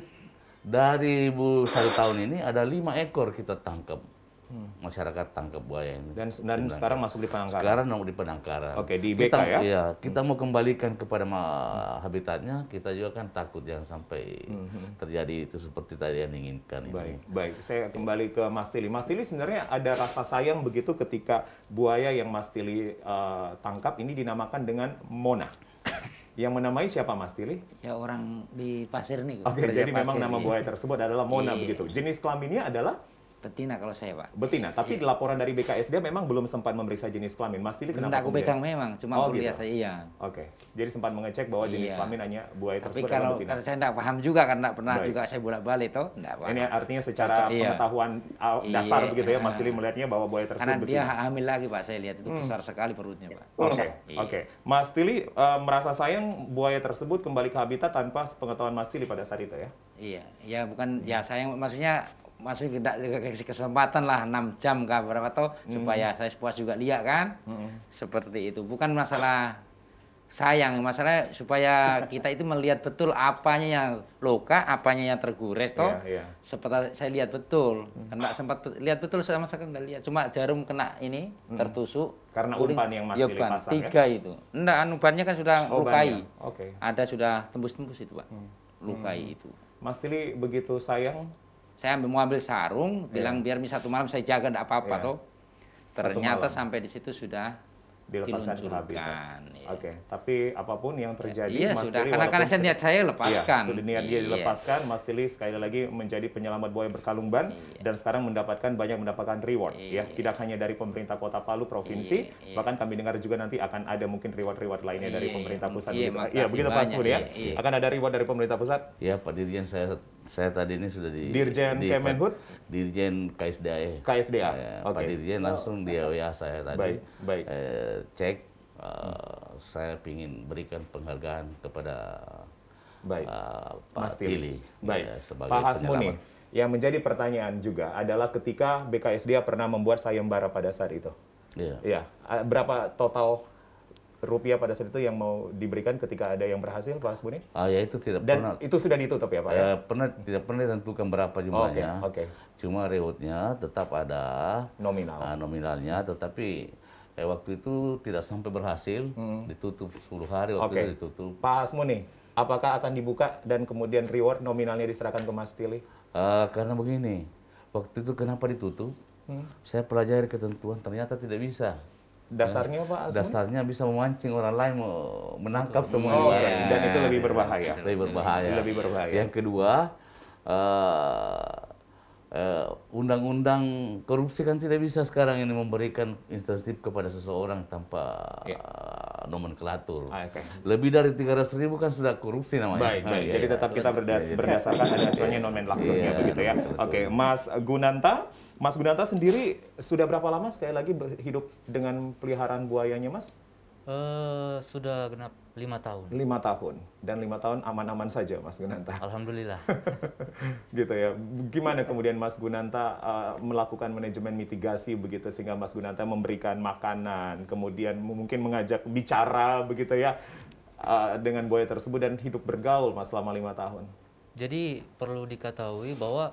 dari bu satu tahun ini ada lima ekor kita tangkap hmm. masyarakat tangkap buaya ini dan, dan sekarang masuk di penangkaran sekarang mau di penangkaran oke di BK kita, ya iya, kita hmm. mau kembalikan kepada habitatnya kita juga kan takut jangan sampai hmm. terjadi itu seperti tadi yang inginkan baik ini. baik saya kembali ke Mas Tili Mas Tili sebenarnya ada rasa sayang begitu ketika buaya yang Mas Tili uh, tangkap ini dinamakan dengan Mona yang menamai siapa Mas Tili? Ya orang di Pasir nih. Oke, okay, jadi memang nama buaya tersebut adalah Mona iya. begitu. Jenis kelaminnya adalah Betina kalau saya, Pak. Betina, tapi iya. laporan dari BKSD memang belum sempat memeriksa jenis kelamin. Mas Tili kenapa? Tidak aku pegang memang, cuma oh, gitu. saya, iya. Oke, okay. jadi sempat mengecek bahwa jenis iya. kelamin hanya buaya tersebut tapi kalau, betina. Karena saya tidak paham juga, karena pernah Baik. juga saya bolak-balik, toh. Ini artinya secara Cocok, iya. pengetahuan uh, iya, dasar gitu ya, iya. begitu ya, Mas Tili melihatnya bahwa buaya tersebut karena betina. Karena dia hamil lagi, Pak, saya lihat. Itu hmm. besar sekali perutnya, Pak. Oke, okay. iya. oke. Okay. Mas Tili uh, merasa sayang buaya tersebut kembali ke habitat tanpa pengetahuan Mas Tili pada saat itu ya? Iya, ya bukan, ya sayang maksudnya maksudnya juga kasih kesempatan lah enam jam kah berapa tuh hmm. supaya saya puas juga dia kan hmm. seperti itu bukan masalah sayang masalah supaya [laughs] kita itu melihat betul apanya yang luka apanya yang tergores toh yeah, yeah. seperti saya lihat betul hmm. kena sempat lihat betul sama sekali nggak lihat cuma jarum kena ini hmm. tertusuk karena kuling, umpan yang masih iya, ya, tiga ya? itu enggak anubannya kan sudah oh, lukai okay. ada sudah tembus-tembus itu pak hmm. lukai hmm. itu Mas Tili begitu sayang saya ambil, mau ambil sarung, yeah. bilang biar bisa satu malam saya jaga tidak apa-apa yeah. Ternyata sampai di situ sudah dilepaskan Ya. Oke, okay. tapi apapun yang terjadi, ya, iya, Mas sudah. Tili karena karena saya niat saya iya, lepaskan. Ya, sudah niat dia iya. dilepaskan, Mas Tili sekali lagi menjadi penyelamat buaya berkalung ban iya. dan sekarang mendapatkan banyak mendapatkan reward ya. iya. ya, tidak hanya dari pemerintah Kota Palu provinsi, iya, iya. bahkan kami dengar juga nanti akan ada mungkin reward-reward lainnya iya, dari pemerintah pusat iya, begitu. Iya, begitu Pak Smud ya. Iya, iya. Akan ada reward dari pemerintah pusat? Iya, Pak Dirjen saya saya tadi ini sudah di Dirjen di, Kemenhub Dirjen KSDA e. KSDA Ya, okay. Pak Dirjen oh. langsung oh. di WA saya tadi baik, baik. Eh, cek eh, saya ingin berikan penghargaan kepada baik. Uh, Pak Mas Tili, ya, baik. Ya, sebagai Pak Hasmuni yang menjadi pertanyaan juga adalah ketika BKSDA pernah membuat sayembara pada saat itu. Iya. Yeah. Ya. Eh, berapa total rupiah pada saat itu yang mau diberikan ketika ada yang berhasil Pak Hasbuni? Ah ya itu tidak Dan pernah. itu sudah ditutup ya Pak ya? Eh, pernah tidak pernah ditentukan berapa jumlahnya. Oke. Oh, okay, okay. Cuma rewardnya tetap ada nominal. Uh, nominalnya tetapi eh, waktu itu tidak sampai berhasil hmm. ditutup 10 hari waktu okay. itu ditutup. Pak Hasmuni, apakah akan dibuka dan kemudian reward nominalnya diserahkan ke Mas Tili? Uh, eh, karena begini, waktu itu kenapa ditutup? Hmm. Saya pelajari ketentuan ternyata tidak bisa. Dasarnya apa? Asum? Dasarnya bisa memancing orang lain menangkap semua oh, orang. Iya. Dan itu lebih berbahaya. Lebih berbahaya. Lebih berbahaya. Yang kedua, uh, Eh, undang-undang uh, korupsi kan tidak bisa sekarang ini memberikan insentif kepada seseorang tanpa ya. Eh, nomenklatur. Ah, okay. Lebih dari 300 ribu kan sudah korupsi namanya. Baik, ah, baik. Ah, iya, Jadi iya, tetap iya, kita berda iya, iya. berdasarkan ada acuannya iya, nomenklaturnya begitu ya. Oke, okay. Mas Gunanta, Mas Gunanta sendiri sudah berapa lama sekali lagi hidup dengan peliharaan buayanya, Mas? Uh, sudah genap Lima tahun. Lima tahun dan lima tahun aman-aman saja, Mas Gunanta. [laughs] Alhamdulillah. gitu ya. Gimana kemudian Mas Gunanta uh, melakukan manajemen mitigasi begitu sehingga Mas Gunanta memberikan makanan, kemudian mungkin mengajak bicara begitu ya uh, dengan buaya tersebut dan hidup bergaul Mas selama lima tahun. Jadi perlu diketahui bahwa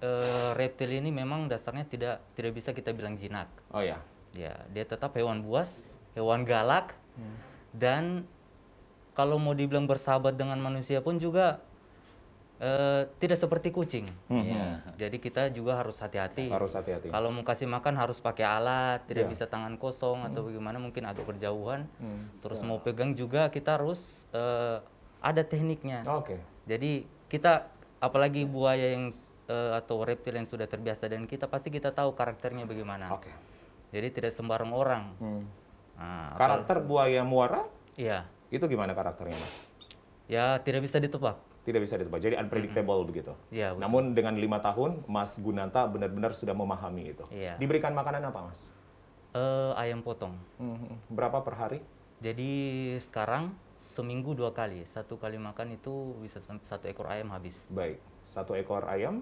uh, reptil ini memang dasarnya tidak tidak bisa kita bilang jinak. Oh ya. Ya, dia tetap hewan buas, hewan galak. Hmm. Dan kalau mau dibilang bersahabat dengan manusia pun juga uh, tidak seperti kucing. -hmm. yeah. Jadi kita juga harus hati-hati. Harus hati-hati. Kalau mau kasih makan harus pakai alat, tidak yeah. bisa tangan kosong mm. atau hmm. bagaimana mungkin agak berjauhan. Mm. Terus yeah. mau pegang juga kita harus uh, ada tekniknya. Oke. Okay. Jadi kita apalagi buaya yang uh, atau reptil yang sudah terbiasa dan kita pasti kita tahu karakternya bagaimana. Oke. Okay. Jadi tidak sembarang orang. Mm. Nah, Karakter buaya muara? Iya. Itu gimana karakternya, Mas? Ya, tidak bisa ditebak. Tidak bisa ditebak. Jadi unpredictable mm -hmm. begitu. Ya, Namun dengan lima tahun, Mas Gunanta benar-benar sudah memahami itu. Ya. Diberikan makanan apa, Mas? Uh, ayam potong. Mm -hmm. Berapa per hari? Jadi sekarang seminggu dua kali. Satu kali makan itu bisa satu ekor ayam habis. Baik. Satu ekor ayam,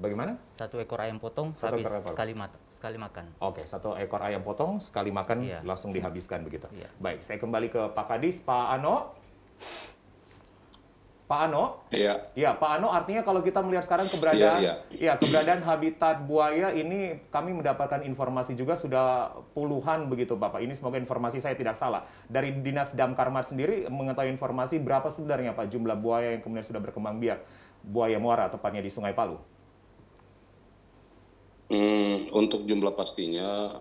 bagaimana? Satu ekor ayam potong satu habis ekor sekali makan sekali makan. Oke, satu ekor ayam potong sekali makan iya. langsung dihabiskan begitu. Iya. Baik, saya kembali ke Pak Kadis, Pak Ano. Pak Ano? Iya. Iya, Pak Ano artinya kalau kita melihat sekarang keberadaan iya, iya. Ya, keberadaan habitat buaya ini kami mendapatkan informasi juga sudah puluhan begitu Bapak. Ini semoga informasi saya tidak salah. Dari Dinas Damkarma sendiri mengetahui informasi berapa sebenarnya Pak jumlah buaya yang kemudian sudah berkembang biak. Buaya muara tepatnya di Sungai Palu. Hmm, untuk jumlah pastinya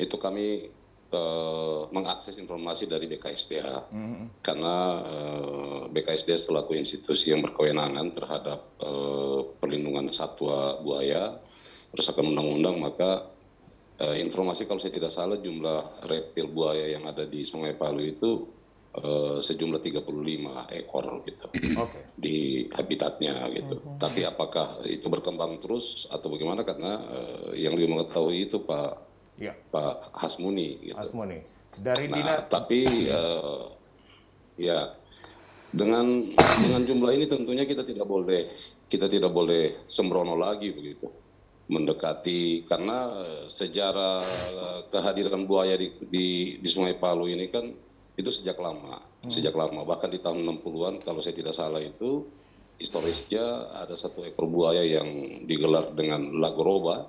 itu kami uh, mengakses informasi dari BKSDA hmm. karena uh, eh, BKSDA selaku institusi yang berkewenangan terhadap uh, perlindungan satwa buaya berdasarkan undang-undang maka uh, informasi kalau saya tidak salah jumlah reptil buaya yang ada di Sungai Palu itu Eh, sejumlah 35 ekor gitu [clears throat] okay. di habitatnya gitu. Okay. Tapi apakah itu berkembang terus atau bagaimana? Karena uh, yang lebih mengetahui itu Pak ya. Pak Hasmuni. Gitu. Hasmuni dari nah, dinas. Tapi uh, [clears throat] ya dengan dengan jumlah ini tentunya kita tidak boleh kita tidak boleh sembrono lagi begitu mendekati karena sejarah kehadiran buaya di, di, di Sungai Palu ini kan itu sejak lama, hmm. sejak lama. Bahkan di tahun 60-an kalau saya tidak salah itu historisnya ada satu ekor buaya yang digelar dengan lagoroba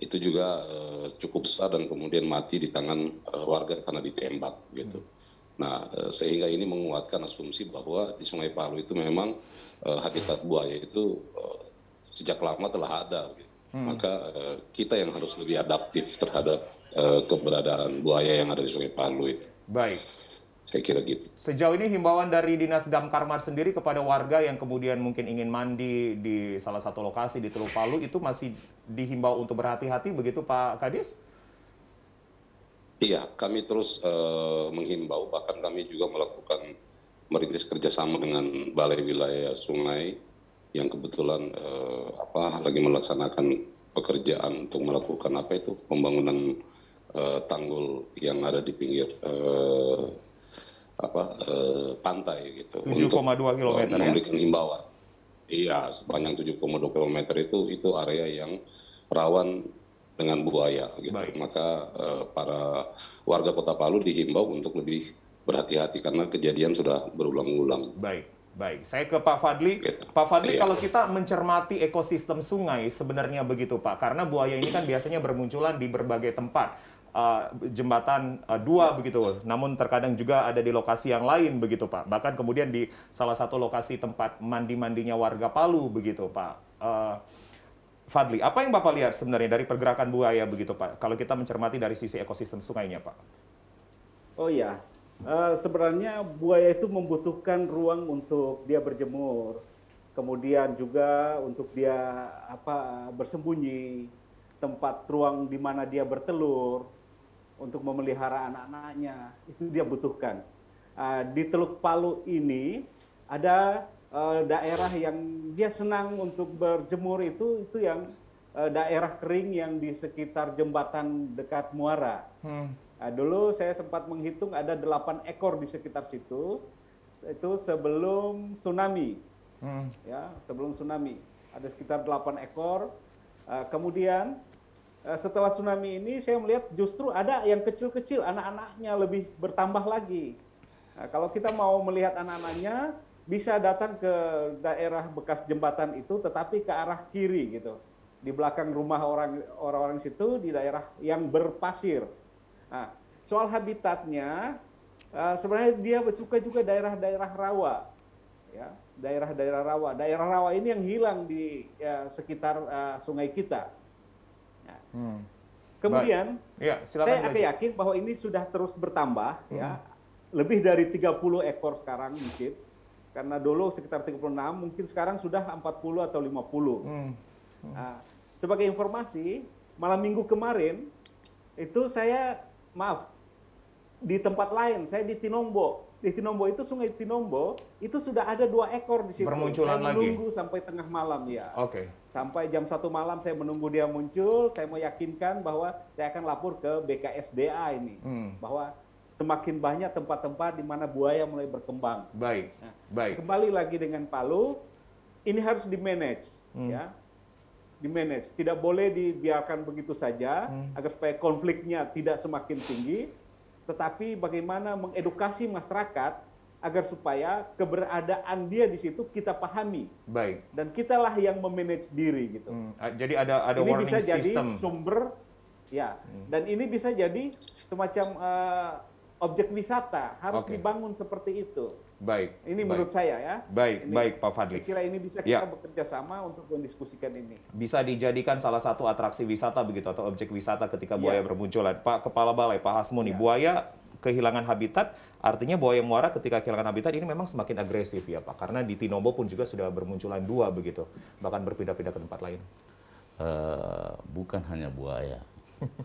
itu juga uh, cukup besar dan kemudian mati di tangan uh, warga karena ditembak gitu. Hmm. Nah, eh, sehingga ini menguatkan asumsi bahwa di Sungai Palu itu memang uh, habitat buaya itu uh, sejak lama telah ada. Gitu. Hmm. Maka uh, kita yang harus lebih adaptif terhadap uh, keberadaan buaya yang ada di Sungai Palu itu. Baik. Saya kira gitu. Sejauh ini himbauan dari Dinas Damkarmar sendiri kepada warga yang kemudian mungkin ingin mandi di salah satu lokasi di Teluk Palu itu masih dihimbau untuk berhati-hati begitu Pak Kadis? Iya, kami terus uh, menghimbau bahkan kami juga melakukan merintis kerjasama dengan Balai Wilayah Sungai yang kebetulan uh, apa lagi melaksanakan pekerjaan untuk melakukan apa itu pembangunan uh, tanggul yang ada di pinggir uh, apa e, pantai gitu 7,2 kilometer memberikan ya? himbauan. Iya, sepanjang 7,2 km itu itu area yang rawan dengan buaya gitu. Baik. Maka e, para warga Kota Palu dihimbau untuk lebih berhati-hati karena kejadian sudah berulang-ulang. Baik. Baik, saya ke Pak Fadli. Gitu. Pak Fadli, iya. kalau kita mencermati ekosistem sungai, sebenarnya begitu Pak, karena buaya ini kan biasanya bermunculan di berbagai tempat uh, jembatan uh, dua ya. begitu. Namun terkadang juga ada di lokasi yang lain begitu Pak. Bahkan kemudian di salah satu lokasi tempat mandi-mandinya warga Palu begitu Pak. Uh, Fadli, apa yang Bapak lihat sebenarnya dari pergerakan buaya begitu Pak? Kalau kita mencermati dari sisi ekosistem sungainya Pak. Oh iya, uh, sebenarnya buaya itu membutuhkan ruang untuk dia berjemur. Kemudian juga untuk dia apa bersembunyi, tempat ruang di mana dia bertelur, untuk memelihara anak-anaknya itu dia butuhkan. Uh, di Teluk Palu ini ada uh, daerah yang dia senang untuk berjemur itu itu yang uh, daerah kering yang di sekitar jembatan dekat Muara. Hmm. Nah, dulu saya sempat menghitung ada delapan ekor di sekitar situ. Itu sebelum tsunami. Hmm. Ya, sebelum tsunami ada sekitar delapan ekor. Uh, kemudian Eh, setelah tsunami ini saya melihat justru ada yang kecil-kecil anak-anaknya lebih bertambah lagi. Nah, kalau kita mau melihat anak-anaknya bisa datang ke daerah bekas jembatan itu tetapi ke arah kiri gitu. Di belakang rumah orang orang situ di daerah yang berpasir. Nah, soal habitatnya eh, sebenarnya dia suka juga daerah-daerah rawa. Ya, daerah-daerah rawa. Daerah rawa ini yang hilang di ya, sekitar uh, sungai kita Hmm. Kemudian ya, saya akan yakin bahwa ini sudah terus bertambah hmm. ya. Lebih dari 30 ekor sekarang mungkin. Karena dulu sekitar 36, mungkin sekarang sudah 40 atau 50. Hmm. Hmm. Nah, sebagai informasi, malam minggu kemarin itu saya maaf di tempat lain, saya di Tinombo di Tinombo itu Sungai Tinombo itu sudah ada dua ekor di situ. Bermunculan saya menunggu sampai tengah malam ya. Oke. Okay. Sampai jam satu malam saya menunggu dia muncul. Saya meyakinkan bahwa saya akan lapor ke BKSDA ini hmm. bahwa semakin banyak tempat-tempat di mana buaya mulai berkembang. Baik. Nah, Baik. Kembali lagi dengan Palu, ini harus di manage hmm. ya. Di manage, tidak boleh dibiarkan begitu saja hmm. agar supaya konfliknya tidak semakin tinggi tetapi bagaimana mengedukasi masyarakat agar supaya keberadaan dia di situ kita pahami. Baik. Dan kitalah yang memanage diri gitu. Hmm. Jadi ada ada ini warning bisa jadi sumber ya. Hmm. Dan ini bisa jadi semacam uh, objek wisata harus okay. dibangun seperti itu. Baik. Ini baik. menurut saya ya. Baik, ini, baik Pak Fadli. Saya kira ini bisa ya. kita ya. bekerja sama untuk mendiskusikan ini. Bisa dijadikan salah satu atraksi wisata begitu atau objek wisata ketika buaya ya. bermunculan. Pak Kepala Balai, Pak Hasmuni, ya. buaya kehilangan habitat, artinya buaya muara ketika kehilangan habitat ini memang semakin agresif ya Pak. Karena di Tinombo pun juga sudah bermunculan dua begitu, bahkan berpindah-pindah ke tempat lain. Uh, bukan hanya buaya,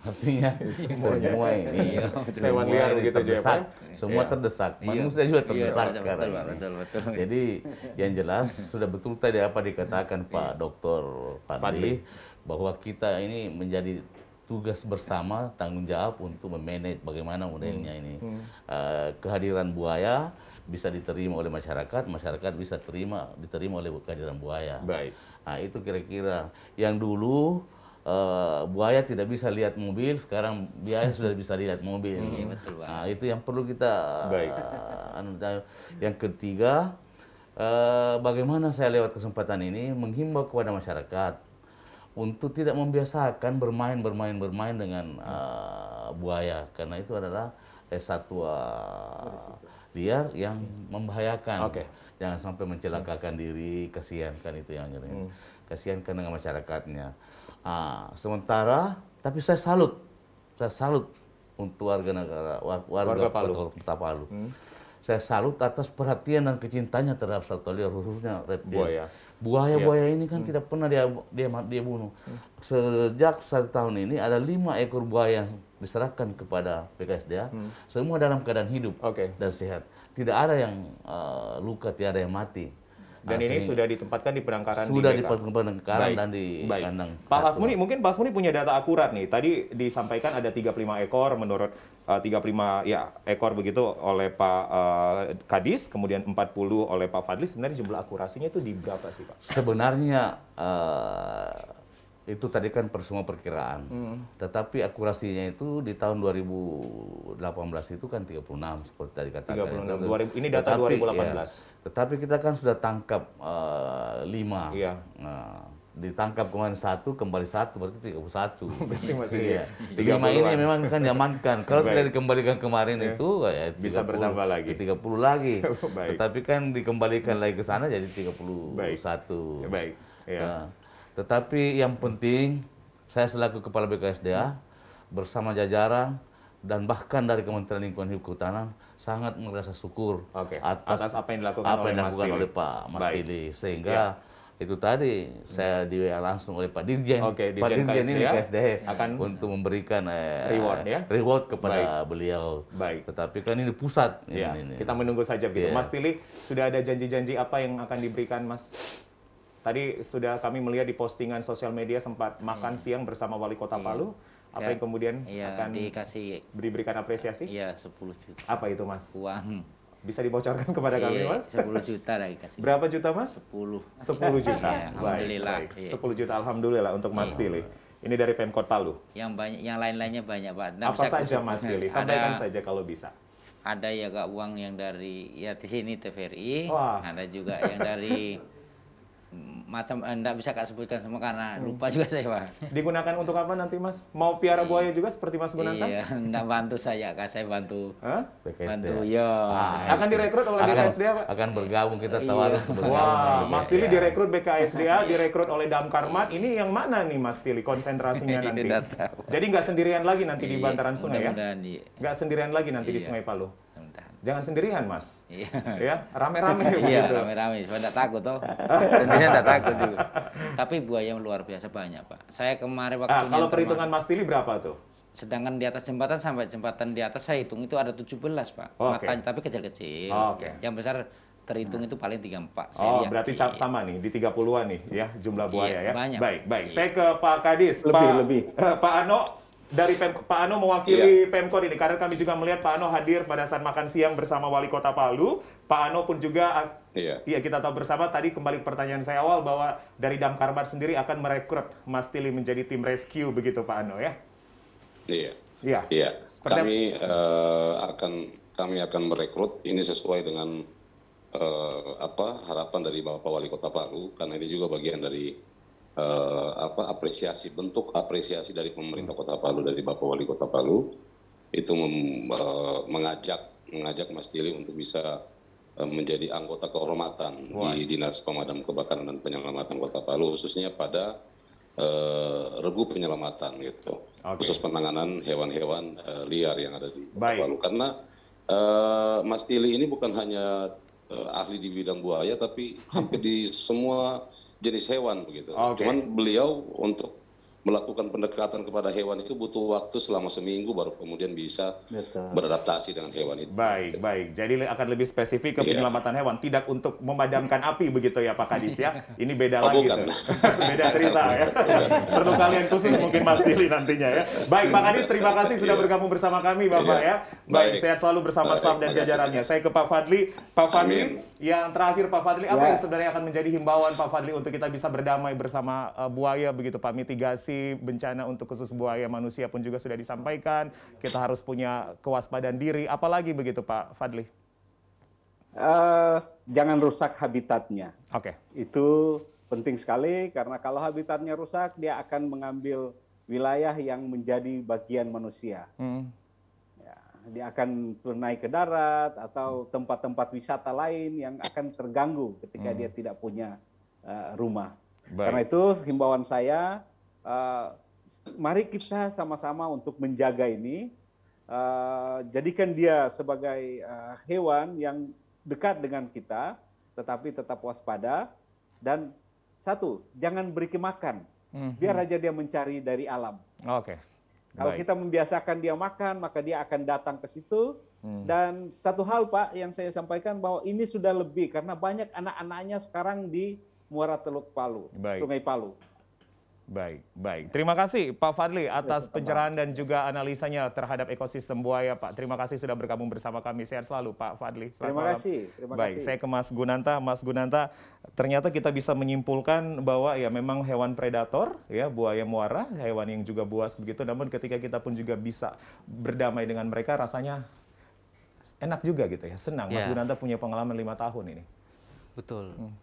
Artinya [laughs] iya. semua ini hewan iya, liar begitu terdesak, kan? iya. semua iya. terdesak, manusia juga terdesak iya, sekarang. Betul, betul, betul, Jadi yang jelas sudah betul tadi apa dikatakan Pak Dokter Fadli bahwa kita ini menjadi tugas bersama tanggung jawab untuk memanage bagaimana modelnya hmm. ini hmm. Uh, kehadiran buaya bisa diterima oleh masyarakat masyarakat bisa terima diterima oleh kehadiran buaya baik nah itu kira-kira yang dulu Eh, buaya tidak bisa lihat mobil, sekarang buaya sudah bisa lihat mobil. Hmm. nah, itu yang perlu kita. Baik. Uh, yang ketiga, uh, bagaimana saya lewat kesempatan ini menghimbau kepada masyarakat untuk tidak membiasakan bermain, bermain, bermain dengan uh, buaya, karena itu adalah eh, satwa liar yang membahayakan. Okay. Jangan sampai mencelakakan hmm. diri, kasihankan itu yang Hmm. Kasihan dengan masyarakatnya. Nah, sementara, tapi saya salut, saya salut untuk warga negara, warga, warga Palu. Kota Palu. Hmm. Saya salut atas perhatian dan kecintanya terhadap satwa liar khususnya reptil. Buaya. Buaya-buaya buaya ini kan hmm. tidak pernah dia dia dia bunuh. Hmm. Sejak satu tahun ini ada lima ekor buaya yang diserahkan kepada PKSDA, hmm. semua dalam keadaan hidup okay. dan sehat. Tidak ada yang uh, luka, tidak ada yang mati. Dan Asing. ini sudah ditempatkan di penangkaran sudah di Sudah di penangkaran dan di baik. kandang. Pak Hasmuni, mungkin Pak Hasmuni punya data akurat nih. Tadi disampaikan ada 35 ekor menurut eh, uh, 35 ya ekor begitu oleh Pak uh, Kadis, kemudian 40 oleh Pak Fadli. Sebenarnya jumlah akurasinya itu di berapa sih Pak? Sebenarnya uh, itu tadi kan semua perkiraan. Hmm. Tetapi akurasinya itu di tahun 2018 itu kan 36 seperti tadi katakan. 36. 2000, ini data tetapi, 2018. Ya, tetapi kita kan sudah tangkap uh, eh, 5. Iya. Nah, ditangkap kemarin satu kembali satu berarti 31. [laughs] berarti masih iya. 5 ini memang kan diamankan. Kalau tidak dikembalikan kemarin ya. itu ya 30, ya, bisa bertambah lagi. 30 lagi. [laughs] Baik. Tetapi kan dikembalikan lagi ke sana jadi 31. Baik. Baik. Ya. Nah, tetapi yang penting, saya selaku Kepala BKSDA, hmm. bersama jajaran, dan bahkan dari Kementerian Lingkungan Hidup Kehutanan sangat merasa syukur okay. Atas, atas apa yang dilakukan, apa yang dilakukan oleh, Pak Mas Tili iya. sehingga ya. itu tadi saya hmm. di WA langsung oleh Pak Dirjen, okay, Dirjen Pak Dirjen ini ya. akan untuk memberikan eh, reward ya reward kepada Baik. beliau. Baik. Tetapi kan ini pusat. Ya. Ini, ini. Kita menunggu saja begitu. Ya. Mas Tili sudah ada janji-janji apa yang akan diberikan Mas? Tadi sudah kami melihat di postingan sosial media sempat hmm. makan hmm. siang bersama Wali Kota hmm. Palu. Apa Dan, yang kemudian iya, akan dikasih diberikan apresiasi? Iya, 10 juta. Apa itu, Mas? Uang. Bisa dibocorkan kepada kami, iya, Mas? 10 juta lagi kasih. Berapa juta, Mas? 10. 10 juta. Iya, alhamdulillah. Baik, baik. Iya. 10 juta alhamdulillah untuk Mas iya. Tili. Ini dari Pemkot Palu. Yang banyak, yang lain-lainnya banyak pak. Nah, Apa saja Mas Tili? Sampaikan ada, saja kalau bisa. Ada ya kak uang yang dari ya di sini TVRI. Wah. Ada juga yang dari macam enggak eh, bisa kak sebutkan semua karena hmm. lupa [laughs] juga saya pak. Digunakan untuk apa nanti mas? Mau piara iya. buaya juga seperti mas Gunanta? Iya, enggak bantu saya kak, saya bantu. Hah? Bantu, ya. Ah, iya. Iya. akan direkrut oleh BKSDA Pak. Akan bergabung kita tawar. Iya. Wah, wow, mas Tili direkrut BKSDA, direkrut oleh Damkar. Damkarmat. Ini yang mana nih mas Tili konsentrasinya [laughs] nanti? Jadi nggak sendirian lagi nanti di bantaran sungai ya? Nggak sendirian lagi nanti di Sungai Palu jangan sendirian mas iya ya rame-rame [laughs] iya rame-rame Saya tidak takut toh sendirian tidak takut juga tapi buaya yang luar biasa banyak pak saya kemarin ah, waktu ah, kalau perhitungan mas Tili berapa tuh sedangkan di atas jembatan sampai jembatan di atas saya hitung itu ada 17 pak oh, okay. tapi kecil-kecil oh, okay. yang besar terhitung itu paling 34. Saya oh, lihat. berarti iya. sama nih di 30-an nih ya jumlah iya, buaya iya, ya. Banyak. Baik, baik. Iya. Saya ke Pak Kadis, lebih, Pak lebih. [laughs] Pak Ano dari Pem Pak Ano mewakili yeah. Pemkot ini karena kami juga melihat Pak Ano hadir pada saat makan siang bersama Wali Kota Palu. Pak Ano pun juga yeah. ya iya, kita tahu bersama tadi kembali pertanyaan saya awal bahwa dari Damkarmat sendiri akan merekrut Mas Tili menjadi tim rescue begitu Pak Ano ya. Iya. Iya. Iya. Kami uh, akan kami akan merekrut ini sesuai dengan uh, apa harapan dari Bapak Wali Kota Palu karena ini juga bagian dari Eh, apa apresiasi bentuk apresiasi dari pemerintah kota palu dari bapak wali kota palu itu eh, mengajak mengajak mas dili untuk bisa eh, menjadi anggota kehormatan di dinas pemadam kebakaran dan penyelamatan kota palu khususnya pada regu penyelamatan gitu khusus penanganan hewan-hewan liar yang ada di kota palu karena mas dili ini bukan hanya ahli di bidang buaya tapi hampir di semua jenis hewan begitu. Okay. Cuman beliau untuk melakukan pendekatan kepada hewan itu butuh waktu selama seminggu baru kemudian bisa Betul. beradaptasi dengan hewan itu. Baik, baik. Jadi akan lebih spesifik ke yeah. penyelamatan hewan, tidak untuk memadamkan api begitu ya Pak Kadis ya. Ini beda oh, lagi bukan. [laughs] beda cerita ya. [laughs] Iya. Perlu kalian khusus mungkin Mas Dili nantinya ya. Baik Pak Kadis, terima kasih sudah iya. bergabung bersama kami Bapak iya. ya. Baik, saya selalu bersama baik. dan jajarannya. Saya ke Pak Fadli. Pak Fadli, Amin. yang terakhir Pak Fadli, apa yeah. yang sebenarnya akan menjadi himbauan Pak Fadli untuk kita bisa berdamai bersama eh, buaya begitu Pak mitigasi bencana untuk khusus buaya manusia pun juga sudah disampaikan. Kita harus punya kewaspadaan diri. Apalagi begitu Pak Fadli? Uh, jangan rusak habitatnya. Oke. Okay. Itu penting sekali karena kalau habitatnya rusak dia akan mengambil wilayah yang menjadi bagian manusia. Hmm ya, dia akan naik ke darat atau tempat-tempat wisata lain yang akan terganggu ketika hmm. dia tidak punya uh, rumah. Baik. Karena itu himbauan saya Eh, mari kita sama-sama untuk menjaga ini. Uh, jadikan dia sebagai uh, hewan yang dekat dengan kita, tetapi tetap waspada. Dan satu, jangan beri makan, mhm. Biar saja dia mencari dari alam. Oke. Okay. Kalau kita membiasakan dia makan, maka dia akan datang ke situ. Hmm. Dan satu hal Pak yang saya sampaikan bahwa ini sudah lebih karena banyak anak-anaknya sekarang di Muara Teluk Palu, Baik. Sungai Palu. Baik, baik. Terima kasih Pak Fadli ya, atas pencerahan dan juga analisanya terhadap ekosistem buaya, Pak. Terima kasih sudah bergabung bersama kami. Sehat selalu, Pak Fadli. Selamat terima malam. kasih. Terima baik, kasih. saya ke Mas Gunanta. Mas Gunanta, ternyata kita bisa menyimpulkan bahwa ya memang hewan predator, ya buaya muara, hewan yang juga buas begitu. Namun ketika kita pun juga bisa berdamai dengan mereka, rasanya enak juga gitu ya, senang. Mas ya. Gunanta punya pengalaman lima tahun ini. Betul. Hmm.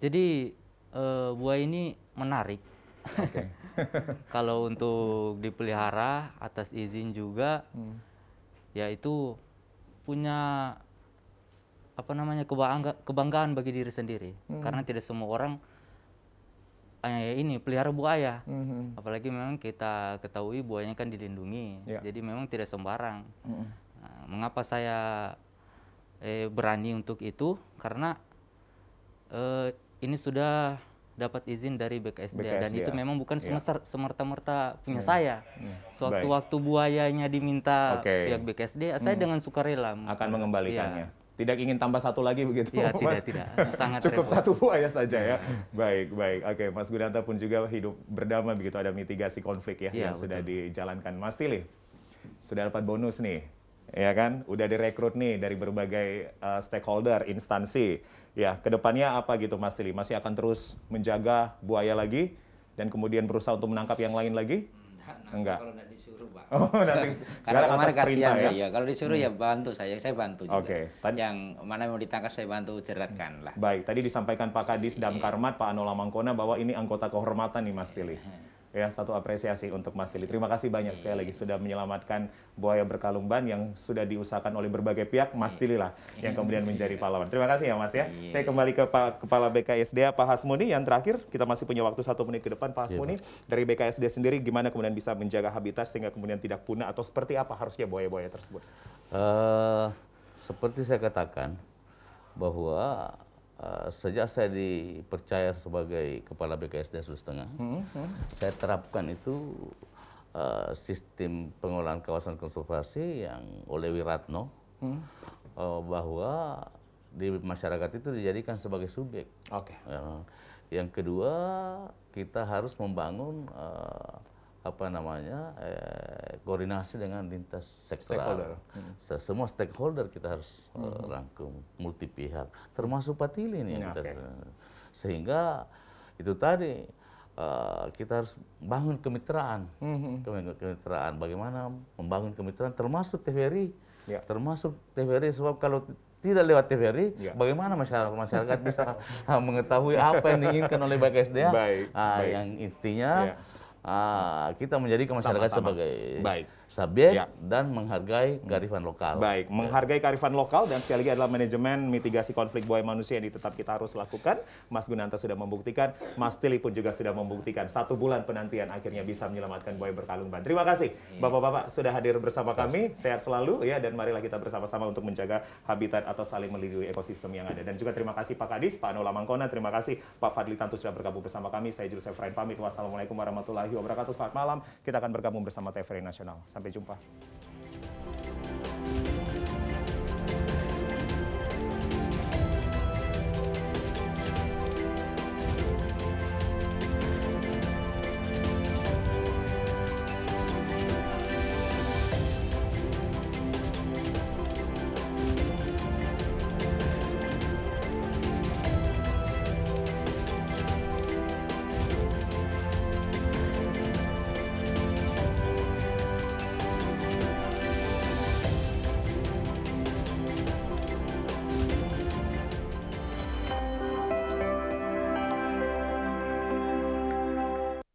Jadi uh, buaya ini menarik. Okay. [laughs] Kalau untuk dipelihara atas izin juga, hmm. ya itu punya apa namanya kebangga, kebanggaan bagi diri sendiri. Hmm. Karena tidak semua orang eh, ya ini pelihara buaya. Hmm. Apalagi memang kita ketahui buayanya kan dilindungi, yeah. jadi memang tidak sembarang. Hmm. Nah, mengapa saya eh, berani untuk itu? Karena eh, ini sudah dapat izin dari BKSDA, dan itu ya. memang bukan iya. semester, yeah. semerta-merta punya yeah. saya. Iya. suatu Sewaktu-waktu buayanya diminta okay. pihak BKSDA, hmm. saya dengan sukarela akan mengembalikannya. Ya. Tidak ingin tambah satu lagi begitu, ya, Mas? Tidak, Sangat Cukup repot. satu buaya saja ya. Iya. baik, baik. Oke, Mas Gunanta pun juga hidup berdamai begitu ada mitigasi konflik ya, ya yang betul. sudah dijalankan. Mas Tili, sudah dapat bonus nih ya kan? Udah direkrut nih dari berbagai uh, stakeholder, instansi. Ya, kedepannya apa gitu Mas Tili? Masih akan terus menjaga buaya lagi dan kemudian berusaha untuk menangkap yang lain lagi? Nanti Enggak. Kalau nanti disuruh, Pak. Oh, nanti sekarang atas perintah ya. ya. Kalau disuruh ya hmm. ya bantu saya, saya bantu juga. Oke. Okay. Tadi yang mana mau ditangkap saya bantu jeratkan lah. Baik, tadi disampaikan Pak Kadis Damkarmat, iya. Pak Anola Mangkona bahwa ini anggota kehormatan nih Mas Tili. Iya ya satu apresiasi untuk Mas Tili. Terima kasih banyak hmm. sekali lagi sudah menyelamatkan buaya berkalumban yang sudah diusahakan oleh berbagai pihak Mas iya. Tili lah yang iya. kemudian menjadi pahlawan. Terima kasih ya Mas ya. Saya kembali ke Pak Kepala BKSDA Pak Hasmuni yang terakhir kita masih punya waktu satu menit ke depan Pak Hasmuni dari BKSDA sendiri gimana kemudian bisa menjaga habitat sehingga kemudian tidak punah atau seperti apa harusnya buaya-buaya tersebut? Uh, seperti saya katakan bahwa Eh, sejak saya dipercaya sebagai kepala BKSDA Sulawesi Tengah, hmm, hmm. saya terapkan itu uh, sistem pengelolaan kawasan konservasi yang oleh Wiratno hmm. uh, bahwa di masyarakat itu dijadikan sebagai subjek. Oke. Okay. Ya. Uh, yang kedua kita harus membangun uh, apa namanya eh, koordinasi dengan lintas sektoral. Stakeholder. Semua stakeholder kita harus eh, hmm. rangkum multi pihak, termasuk Patili ini Hmm, okay. Sehingga itu tadi uh, kita harus bangun kemitraan, hmm. hmm. kemitraan. Bagaimana membangun kemitraan, termasuk TVRI, yeah. termasuk TVRI sebab kalau tidak lewat TVRI, ya. bagaimana masyarakat masyarakat bisa [laughs] mengetahui apa yang diinginkan oleh BKSDA? Baik, nah, baik. Yang intinya. Ya ah, kita menjadi masyarakat Sama-sama. sebagai Baik subjek ya. dan menghargai kearifan lokal. Baik, ya. menghargai kearifan lokal dan sekali lagi adalah manajemen mitigasi konflik buaya manusia yang tetap kita harus lakukan. Mas Gunanta sudah membuktikan, Mas Tili pun juga sudah membuktikan. Satu bulan penantian akhirnya bisa menyelamatkan buaya berkalung ban. Terima kasih iya. Bapak-bapak sudah hadir bersama kami. Sehat selalu ya dan marilah kita bersama-sama untuk menjaga habitat atau saling melindungi ekosistem yang ada. Dan juga terima kasih Pak Kadis, Pak Nola Mangkona, terima kasih Pak Fadli Tantu sudah bergabung bersama kami. Saya Jules Efrain pamit. Wassalamualaikum warahmatullahi wabarakatuh. Selamat malam. Kita akan bergabung bersama TVRI Nasional. Sampai jumpa.